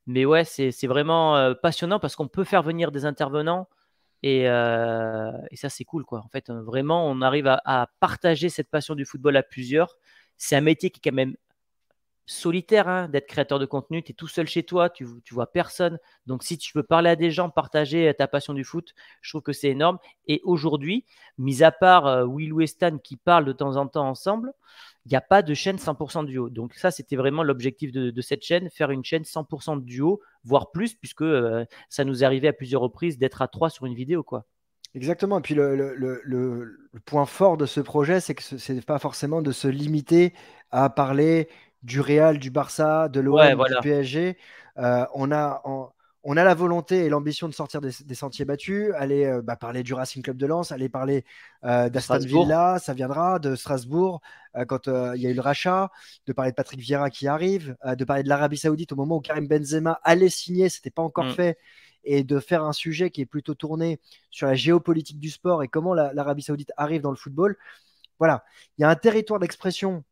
mais ouais, c'est vraiment euh, passionnant parce qu'on peut faire venir des intervenants et, ça, c'est cool. quoi. En fait, vraiment, on arrive à, à partager cette passion du football à plusieurs. C'est un métier qui est quand même solitaire hein, d'être créateur de contenu. Tu es tout seul chez toi, tu, tu vois personne. Donc, si tu peux parler à des gens, partager euh, ta passion du foot, je trouve que c'est énorme. Et aujourd'hui, mis à part euh, Will ou qui parlent de temps en temps ensemble, il n'y a pas de chaîne 100% duo. Donc, ça, c'était vraiment l'objectif de, cette chaîne, faire une chaîne 100% duo, voire plus, puisque euh, ça nous arrivait à plusieurs reprises d'être à trois sur une vidéo. quoi. Exactement. Et puis le, le, point fort de ce projet, c'est que ce n'est pas forcément de se limiter à parler du Real, du Barça, de l'OM, du PSG. Euh, on, a, on, a la volonté et l'ambition de sortir des, sentiers battus, aller euh, bah, parler du Racing Club de Lens, aller parler euh, d'Aston Villa, ça viendra, de Strasbourg, euh, quand il y a eu le rachat, de parler de Patrick Vieira qui arrive, de parler de l'Arabie Saoudite au moment où Karim Benzema allait signer, c'était pas encore mm. fait, et de faire un sujet qui est plutôt tourné sur la géopolitique du sport et comment l'Arabie Saoudite arrive dans le football. Voilà, il y a un territoire d'expression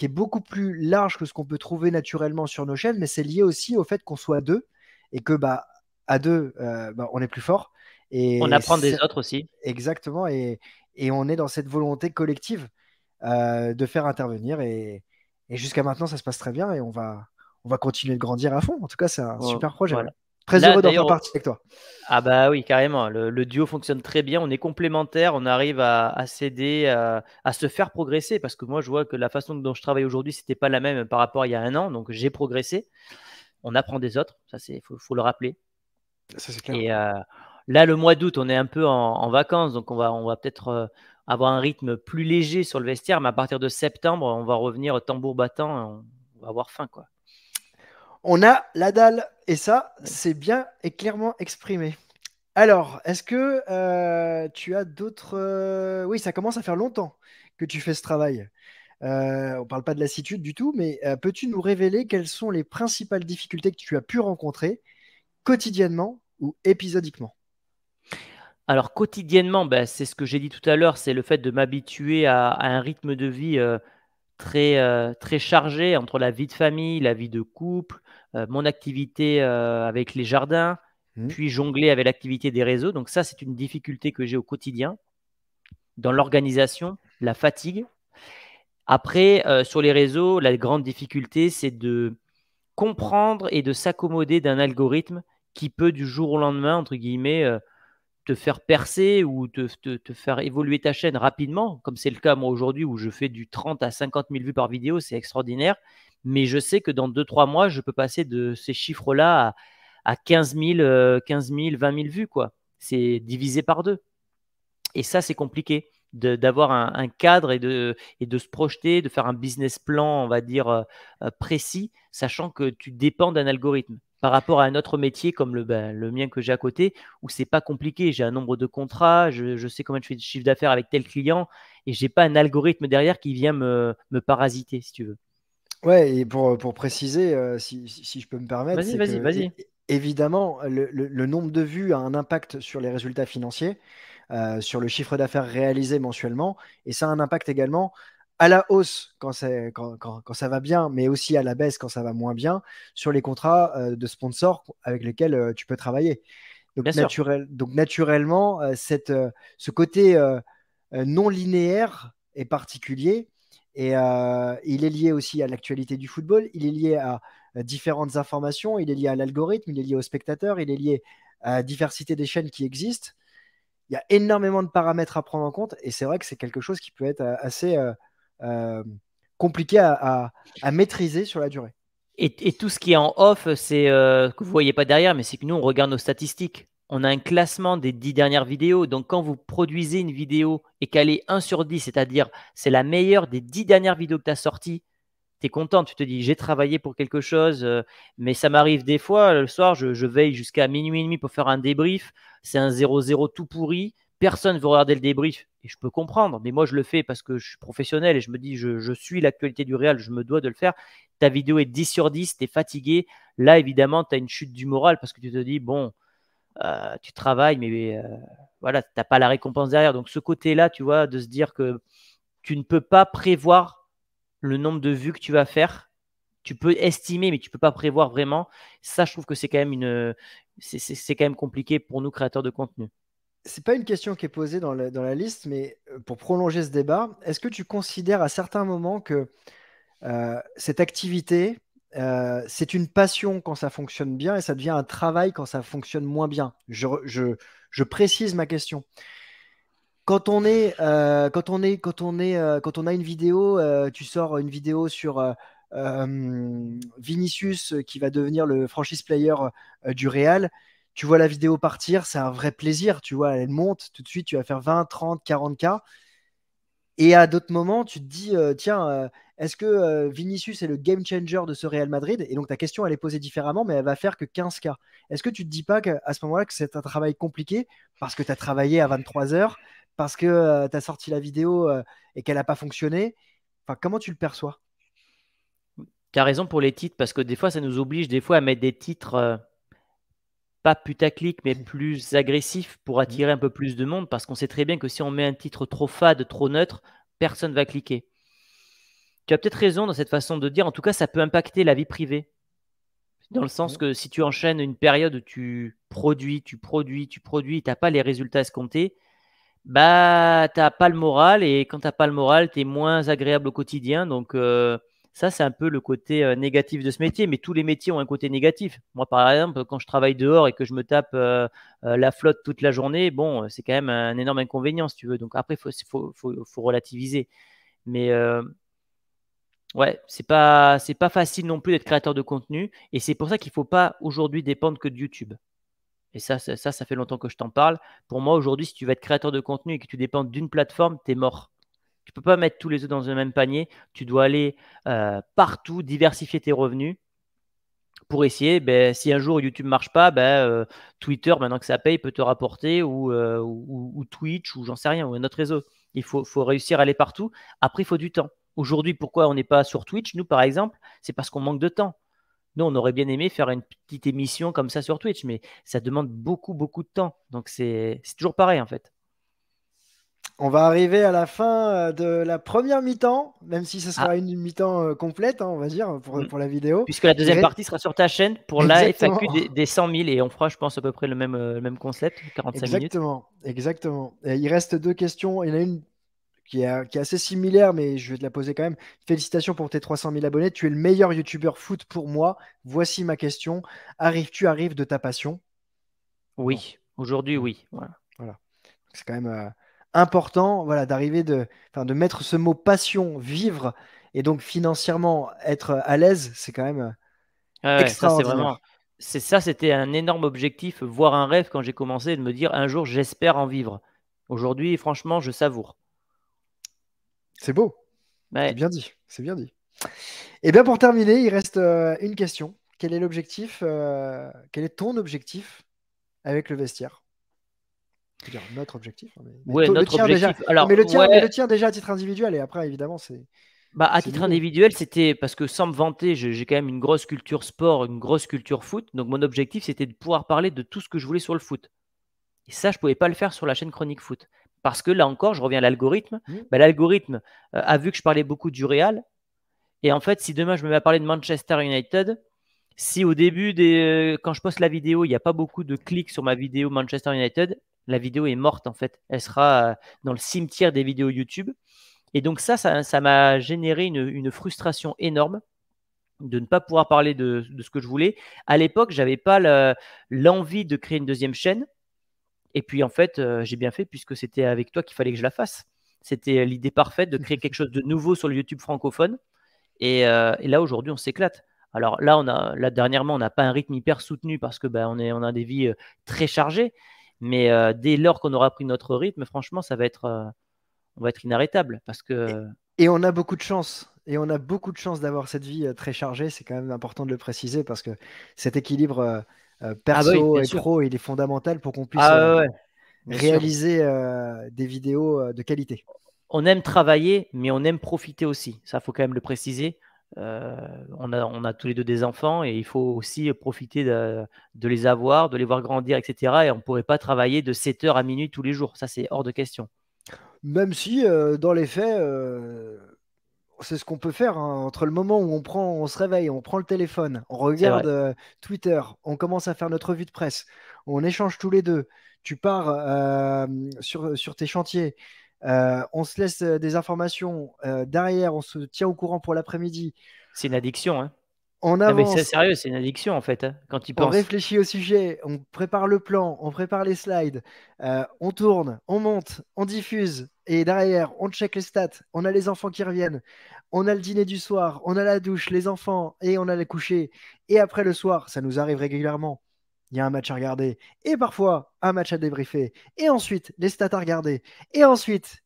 qui est beaucoup plus large que ce qu'on peut trouver naturellement sur nos chaînes, mais c'est lié aussi au fait qu'on soit deux et que bah, à deux, euh, bah, on est plus fort. Et on apprend des autres aussi. Exactement, et, et, on est dans cette volonté collective euh, de faire intervenir. Et, et jusqu'à maintenant, ça se passe très bien et on va, on va continuer de grandir à fond. En tout cas, c'est un super projet. Très heureux d'en faire partie avec toi. Ah bah oui, carrément. Le, duo fonctionne très bien. On est complémentaires. On arrive à, s'aider, à, se faire progresser. Parce que moi, je vois que la façon dont je travaille aujourd'hui, n'était pas la même par rapport à il y a un an. Donc j'ai progressé. On apprend des autres. Ça, c'est faut, le rappeler. Ça, c'est clair. Et euh, là, le mois d'août, on est un peu en, vacances, donc on va, on va peut-être euh, avoir un rythme plus léger sur le vestiaire. Mais à partir de septembre, on va revenir au tambour battant. On va avoir faim, quoi. On a la dalle, et ça, c'est bien et clairement exprimé. Alors, est-ce que euh, tu as d'autres... Euh, oui, ça commence à faire longtemps que tu fais ce travail. Euh, on ne parle pas de lassitude du tout, mais peux-tu nous révéler quelles sont les principales difficultés que tu as pu rencontrer quotidiennement ou épisodiquement Alors quotidiennement, ben, c'est ce que j'ai dit tout à l'heure, c'est le fait de m'habituer à, un rythme de vie très, euh, très chargé entre la vie de famille, la vie de couple, euh, mon activité euh, avec les jardins, mmh. puis jongler avec l'activité des réseaux. Donc ça, c'est une difficulté que j'ai au quotidien dans l'organisation, la fatigue. Après, sur les réseaux, la grande difficulté, c'est de comprendre et de s'accommoder d'un algorithme qui peut du jour au lendemain, entre guillemets, te faire percer ou te, faire évoluer ta chaîne rapidement, comme c'est le cas moi aujourd'hui où je fais du 30 à 50 000 vues par vidéo, c'est extraordinaire. Mais je sais que dans deux trois mois, je peux passer de ces chiffres-là à, 15, 000, 15 000, 20 000 vues. quoi. C'est divisé par deux. Et ça, c'est compliqué d'avoir un, un, cadre et de, et de se projeter, de faire un business plan, on va dire, euh, euh, précis, sachant que tu dépends d'un algorithme par rapport à un autre métier comme le, ben, le mien que j'ai à côté, où c'est pas compliqué. J'ai un nombre de contrats, je, sais combien je fais de chiffre d'affaires avec tel client, et j'ai pas un algorithme derrière qui vient me, me, parasiter, si tu veux. Ouais, et pour, pour préciser, euh, si, je peux me permettre. Vas-y, vas-y, vas-y. Évidemment, le, nombre de vues a un impact sur les résultats financiers, euh, sur le chiffre d'affaires réalisé mensuellement, et ça a un impact également à la hausse quand, ça va bien, mais aussi à la baisse quand ça va moins bien, sur les contrats euh, de sponsors avec lesquels euh, tu peux travailler. Donc, naturellement, euh, ce côté non linéaire est particulier et il est lié aussi à l'actualité du football, il est lié à différentes informations, il est lié à l'algorithme, il est lié aux spectateurs, il est lié à la diversité des chaînes qui existent. Il y a énormément de paramètres à prendre en compte et c'est vrai que c'est quelque chose qui peut être assez euh, compliqué à, maîtriser sur la durée. Et, tout ce qui est en off, c'est euh, que vous voyez pas derrière, mais c'est que nous, on regarde nos statistiques. On a un classement des dix dernières vidéos. Donc, quand vous produisez une vidéo et qu'elle est 1 sur 10, c'est-à-dire c'est la meilleure des dix dernières vidéos que tu as sorties, tu es content. Tu te dis, j'ai travaillé pour quelque chose, euh, mais ça m'arrive des fois. Le soir, je, je veille jusqu'à minuit et demi pour faire un débrief. C'est un 0-0 tout pourri, personne ne veut regarder le débrief. Et je peux comprendre, mais moi je le fais parce que je suis professionnel et je me dis, je, suis l'actualité du réel, je me dois de le faire. Ta vidéo est 10 sur 10, tu es fatigué. Là, évidemment, tu as une chute du moral parce que tu te dis, bon, euh, tu travailles, mais euh, voilà, tu n'as pas la récompense derrière. Donc ce côté-là, tu vois, de se dire que tu ne peux pas prévoir le nombre de vues que tu vas faire. Tu peux estimer, mais tu ne peux pas prévoir vraiment. Ça, je trouve que c'est quand même une, c'est quand même compliqué pour nous créateurs de contenu c'est pas une question qui est posée dans, dans la liste, mais euh, pour prolonger ce débat, est-ce que tu considères à certains moments que euh, cette activité, euh, c'est une passion quand ça fonctionne bien et ça devient un travail quand ça fonctionne moins bien Je, je, je précise ma question. Quand on est, quand on est, quand on est, quand on a une vidéo, tu sors une vidéo sur Vinicius qui va devenir le franchise player du Real tu vois la vidéo partir, c'est un vrai plaisir, tu vois, elle monte, tout de suite, tu vas faire 20, 30, 40K. Et à d'autres moments, tu te dis, euh, tiens, euh, est-ce que euh, Vinicius est le game changer de ce Real Madrid Et donc ta question, elle est posée différemment, mais elle va faire que 15K. Est-ce que tu te dis pas qu'à ce moment-là, que c'est un travail compliqué parce que tu as travaillé à 23 heures, parce que tu as sorti la vidéo et qu'elle n'a pas fonctionné Enfin, comment tu le perçois Tu as raison pour les titres, parce que des fois, ça nous oblige des fois à mettre des titres pas putaclic, mais mmh. plus agressif pour mmh. attirer un peu plus de monde, parce qu'on sait très bien que si on met un titre trop fade, trop neutre, personne va cliquer. Tu as peut-être raison dans cette façon de dire, en tout cas, ça peut impacter la vie privée. Dans le sens mmh. que si tu enchaînes une période où tu produis, tu produis, tu produis, tu n'as pas les résultats escomptés, bah, tu n'as pas le moral, et quand tu n'as pas le moral, tu es moins agréable au quotidien, donc... Euh, ça, c'est un peu le côté euh, négatif de ce métier, mais tous les métiers ont un côté négatif. Moi, par exemple, quand je travaille dehors et que je me tape euh, euh, la flotte toute la journée, bon, c'est quand même un énorme inconvénient, si tu veux. Donc après, il faut, relativiser. Mais ouais, c'est pas, c'est pas facile non plus d'être créateur de contenu. Et c'est pour ça qu'il ne faut pas aujourd'hui dépendre que de YouTube. Et ça, ça, ça fait longtemps que je t'en parle. Pour moi, aujourd'hui, si tu vas être créateur de contenu et que tu dépends d'une plateforme, tu es mort. Tu peux pas mettre tous les œufs dans le même panier. Tu dois aller euh, partout, diversifier tes revenus pour essayer, ben, si un jour YouTube ne marche pas, ben, euh, Twitter, maintenant que ça paye, peut te rapporter, euh, ou, ou, Twitch, ou j'en sais rien, ou un autre réseau. Il faut, faut réussir à aller partout. Après, il faut du temps. Aujourd'hui, pourquoi on n'est pas sur Twitch, nous par exemple C'est parce qu'on manque de temps. Nous, on aurait bien aimé faire une petite émission comme ça sur Twitch, mais ça demande beaucoup, beaucoup de temps. Donc, c'est toujours pareil en fait. On va arriver à la fin euh, de la première mi-temps, même si ce sera ah. une mi-temps euh, complète, hein, on va dire, mm. pour, la vidéo. Puisque la deuxième partie sera sur ta chaîne pour Exactement. des, des, 100 000 et on fera, je pense, à peu près le même, euh, même concept, 45 Exactement. minutes. Exactement. Et il reste deux questions. Il y en a une qui est, qui est, assez similaire, mais je vais te la poser quand même. Félicitations pour tes 300 000 abonnés. Tu es le meilleur YouTuber foot pour moi. Voici ma question. Arrives-tu, arrives de ta passion Oui. Aujourd'hui, oui. Voilà. C'est quand même important voilà, d'arriver de, de mettre ce mot passion, vivre, et donc financièrement être à l'aise, c'est quand même euh, extraordinaire. C'est ça, c'était un énorme objectif, voire un rêve quand j'ai commencé, de me dire un jour j'espère en vivre. Aujourd'hui, franchement, je savoure. C'est beau. C'est bien dit. C'est bien dit. Et eh bien pour terminer, il reste euh, une question. Quel est l'objectif euh, Quel est ton objectif avec le vestiaire dire notre objectif. Hein, mais, notre objectif. Déjà, mais, le tien, déjà à titre individuel, et après, évidemment, c'est. Bah, à titre individuel, c'était parce que sans me vanter, j'ai quand même une grosse culture sport, une grosse culture foot. Donc mon objectif, c'était de pouvoir parler de tout ce que je voulais sur le foot. Et ça, je ne pouvais pas le faire sur la chaîne Chronique Foot. Parce que là encore, je reviens à l'algorithme. Mmh. Bah, l'algorithme euh, a vu que je parlais beaucoup du Real. Et en fait, si demain je me mets à parler de Manchester United, si au début, des, euh, quand je poste la vidéo, il n'y a pas beaucoup de clics sur ma vidéo Manchester United, la vidéo est morte en fait. Elle sera euh, dans le cimetière des vidéos YouTube. Et donc ça, ça m'a généré une, frustration énorme de ne pas pouvoir parler de, ce que je voulais. À l'époque, j'avais pas l'envie de créer une deuxième chaîne. Et puis en fait, euh, j'ai bien fait puisque c'était avec toi qu'il fallait que je la fasse. C'était euh, l'idée parfaite de créer quelque chose de nouveau sur le YouTube francophone. Et, là aujourd'hui, on s'éclate. Alors là, on dernièrement, on n'a pas un rythme hyper soutenu parce que ben, on a des vies très chargées. Mais euh, dès lors qu'on aura pris notre rythme, franchement, ça va être, euh, on va être inarrêtable parce que. Et, on a beaucoup de chance. Et on a beaucoup de chance d'avoir cette vie euh, très chargée. C'est quand même important de le préciser parce que cet équilibre ah bah perso et pro, il est fondamental pour qu'on puisse ah réaliser des vidéos de qualité. On aime travailler, mais on aime profiter aussi. Ça, faut quand même le préciser. Euh, on, a, tous les deux des enfants et il faut aussi profiter de, les avoir, de les voir grandir, etc. Et on ne pourrait pas travailler de 7 heures à minuit tous les jours. Ça, c'est hors de question. Même si, euh, dans les faits, euh, c'est ce qu'on peut faire. Hein. Entre le moment où on, prend, on se réveille, on prend le téléphone, on regarde Twitter, on commence à faire notre revue de presse, on échange tous les deux, tu pars sur tes chantiers, euh, on se laisse euh, des informations. Euh, derrière, on se tient au courant pour l'après-midi. C'est une addiction. Hein. On avance. c'est sérieux, c'est une addiction en fait. Hein, quand tu On réfléchit au sujet, on prépare le plan, on prépare les slides, on tourne, on monte, on diffuse. Et derrière, on check les stats, on a les enfants qui reviennent, on a le dîner du soir, on a la douche, les enfants, et on a les coucher. Et après le soir, ça nous arrive régulièrement il y a un match à regarder et parfois un match à débriefer et ensuite les stats à regarder et ensuite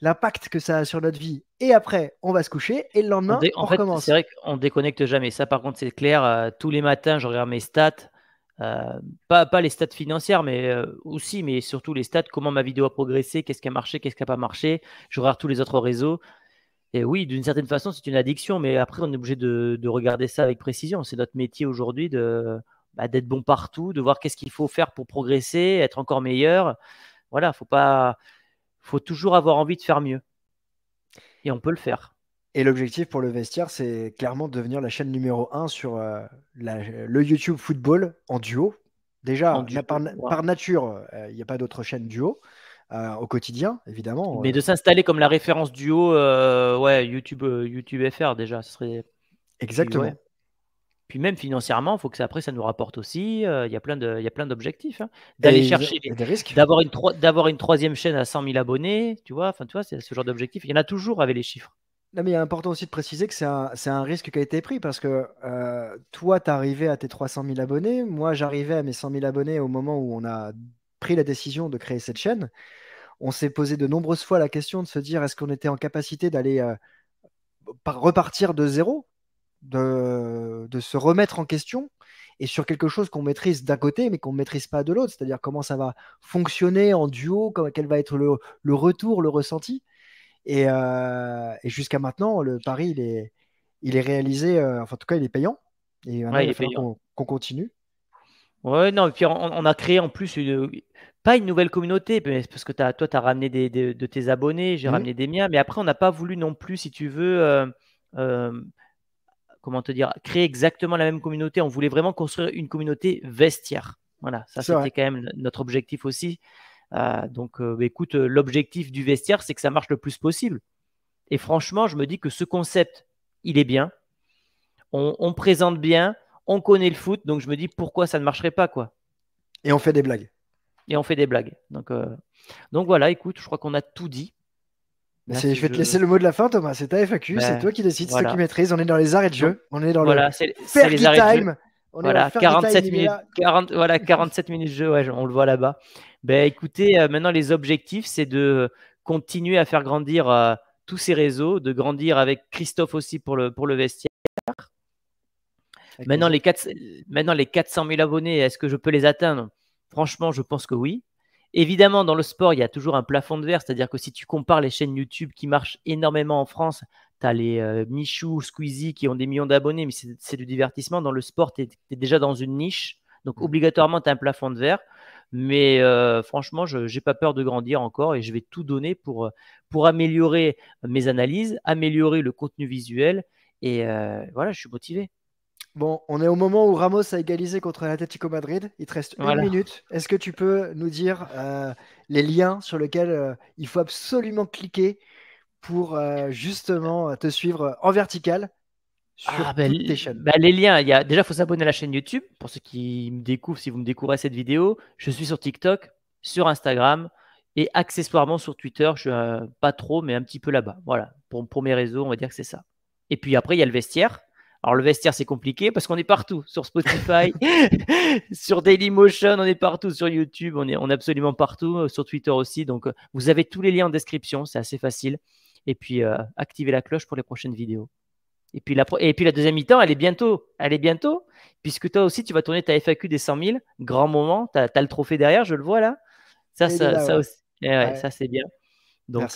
l'impact que ça a sur notre vie et après on va se coucher et le lendemain on, recommence. c'est vrai qu'on déconnecte jamais. Ça par contre c'est clair. Euh, tous les matins je regarde mes stats. Euh, pas, les stats financières, mais euh, aussi, mais surtout les stats, comment ma vidéo a progressé, qu'est-ce qui a marché, qu'est-ce qui n'a pas marché. Je regarde tous les autres réseaux. Et oui, d'une certaine façon, c'est une addiction, mais après, on est obligé de regarder ça avec précision. C'est notre métier aujourd'hui de, bah, d'être bon partout, de voir qu'est-ce qu'il faut faire pour progresser, être encore meilleur. Voilà, faut pas, faut toujours avoir envie de faire mieux. Et on peut le faire. Et l'objectif pour le vestiaire, c'est clairement de devenir la chaîne numéro 1 sur euh, le YouTube Football en duo. Déjà, par, nature, euh, il n'y a pas d'autres chaînes duo. Euh, au quotidien, évidemment. Mais de s'installer comme la référence duo, ouais, YouTube, YouTube FR déjà, ce serait. Exactement. Puis même financièrement, il faut que ça, après ça nous rapporte aussi. Euh, il y a plein d'objectifs. Hein. D'aller chercher risques, d'avoir une d'avoir une troisième chaîne à 100 000 abonnés, tu vois. Enfin, tu vois, c'est ce genre d'objectif. Il y en a toujours avec les chiffres. Non, mais il est important aussi de préciser que c'est un, risque qui a été pris parce que euh, toi, tu arrivé à tes 300 000 abonnés. Moi, j'arrivais à mes 100 000 abonnés au moment où on a pris la décision de créer cette chaîne. On s'est posé de nombreuses fois la question de se dire est-ce qu'on était en capacité d'aller euh, repartir de zéro de, de se remettre en question et sur quelque chose qu'on maîtrise d'un côté mais qu'on ne maîtrise pas de l'autre, c'est-à-dire comment ça va fonctionner en duo, quel va être le, le retour, le ressenti. Euh, et, jusqu'à maintenant, le pari, il est, il est réalisé, euh, enfin en tout cas, il est payant. Et il, qu'on continue. Ouais, non, et puis on, a créé en plus une, pas une nouvelle communauté, parce que toi, tu as ramené des, de tes abonnés, j'ai mmh. ramené des miens, mais après, on n'a pas voulu non plus, si tu veux, euh, euh comment te dire, créer exactement la même communauté. On voulait vraiment construire une communauté vestiaire. Voilà, ça c'était quand même notre objectif aussi. Euh, donc euh, écoute, euh, l'objectif du vestiaire, c'est que ça marche le plus possible. Et franchement, je me dis que ce concept, il est bien. On, présente bien, on connaît le foot, donc je me dis pourquoi ça ne marcherait pas quoi. Et on fait des blagues. Et on fait des blagues. Donc, donc voilà, écoute, je crois qu'on a tout dit je vais te laisser le mot de la fin, Thomas. C'est ta FAQ, ben, c'est toi qui décides, c'est toi qui maîtrise, On est dans les arrêts de jeu, on est dans voilà, le les arrêts De jeu. On voilà, 47 minutes, 40, voilà, 47 minutes de jeu, on le voit là-bas. Ben, écoutez, euh, maintenant, les objectifs, c'est de continuer à faire grandir euh, tous ces réseaux, de grandir avec Christophe aussi pour le, vestiaire. Euh, maintenant les, maintenant les, 400 000 abonnés, est-ce que je peux les atteindre Franchement, je pense que oui. Évidemment, dans le sport, il y a toujours un plafond de verre, c'est-à-dire que si tu compares les chaînes YouTube qui marchent énormément en France, tu as les euh, Michou, Squeezie qui ont des millions d'abonnés, mais c'est du divertissement. Dans le sport, tu es, déjà dans une niche, donc mmh. obligatoirement, tu as un plafond de verre. Mais euh, franchement, je n'ai pas peur de grandir encore et je vais tout donner pour, euh, pour améliorer mes analyses, améliorer le contenu visuel. Et voilà, je suis motivé. Bon, on est au moment où Ramos a égalisé contre l'Atlético Madrid. Il te reste une minute. Est-ce que tu peux nous dire euh, les liens sur lesquels euh, il faut absolument cliquer pour euh, justement te suivre en vertical ah, sur ah, ben, les, ben, les liens, il y a, déjà, il faut s'abonner à la chaîne YouTube pour ceux qui me découvrent, si vous me découvrez cette vidéo. Je suis sur TikTok, sur Instagram et accessoirement sur Twitter. Je suis pas trop, mais un petit peu là-bas. Voilà, pour, pour mes réseaux, on va dire que c'est ça. Et puis après, il y a le vestiaire alors le vestiaire, c'est compliqué parce qu'on est partout sur Spotify, sur Dailymotion, on est partout sur YouTube, on est, absolument partout, euh, sur Twitter aussi. Donc euh, vous avez tous les liens en description, c'est assez facile. Et puis euh, activez la cloche pour les prochaines vidéos. Et puis la, deuxième mi-temps, elle est bientôt, elle est bientôt, puisque toi aussi tu vas tourner ta FAQ des 100 000, grand moment, tu as, le trophée derrière, je le vois là. Ça, ça, ça aussi, eh ça c'est bien. Donc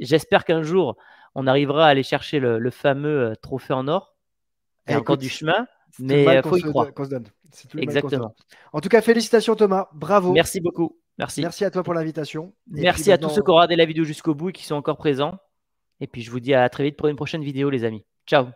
j'espère qu'un jour on arrivera à aller chercher le fameux trophée en or encore du chemin, mais il euh, faut y donne. Exactement. En tout cas, félicitations Thomas, bravo. Merci beaucoup. Merci. Merci à toi pour l'invitation. Merci à tous ceux qui ont regardé la vidéo jusqu'au bout et qui sont encore présents. Et puis je vous dis à très vite pour une prochaine vidéo, les amis. Ciao.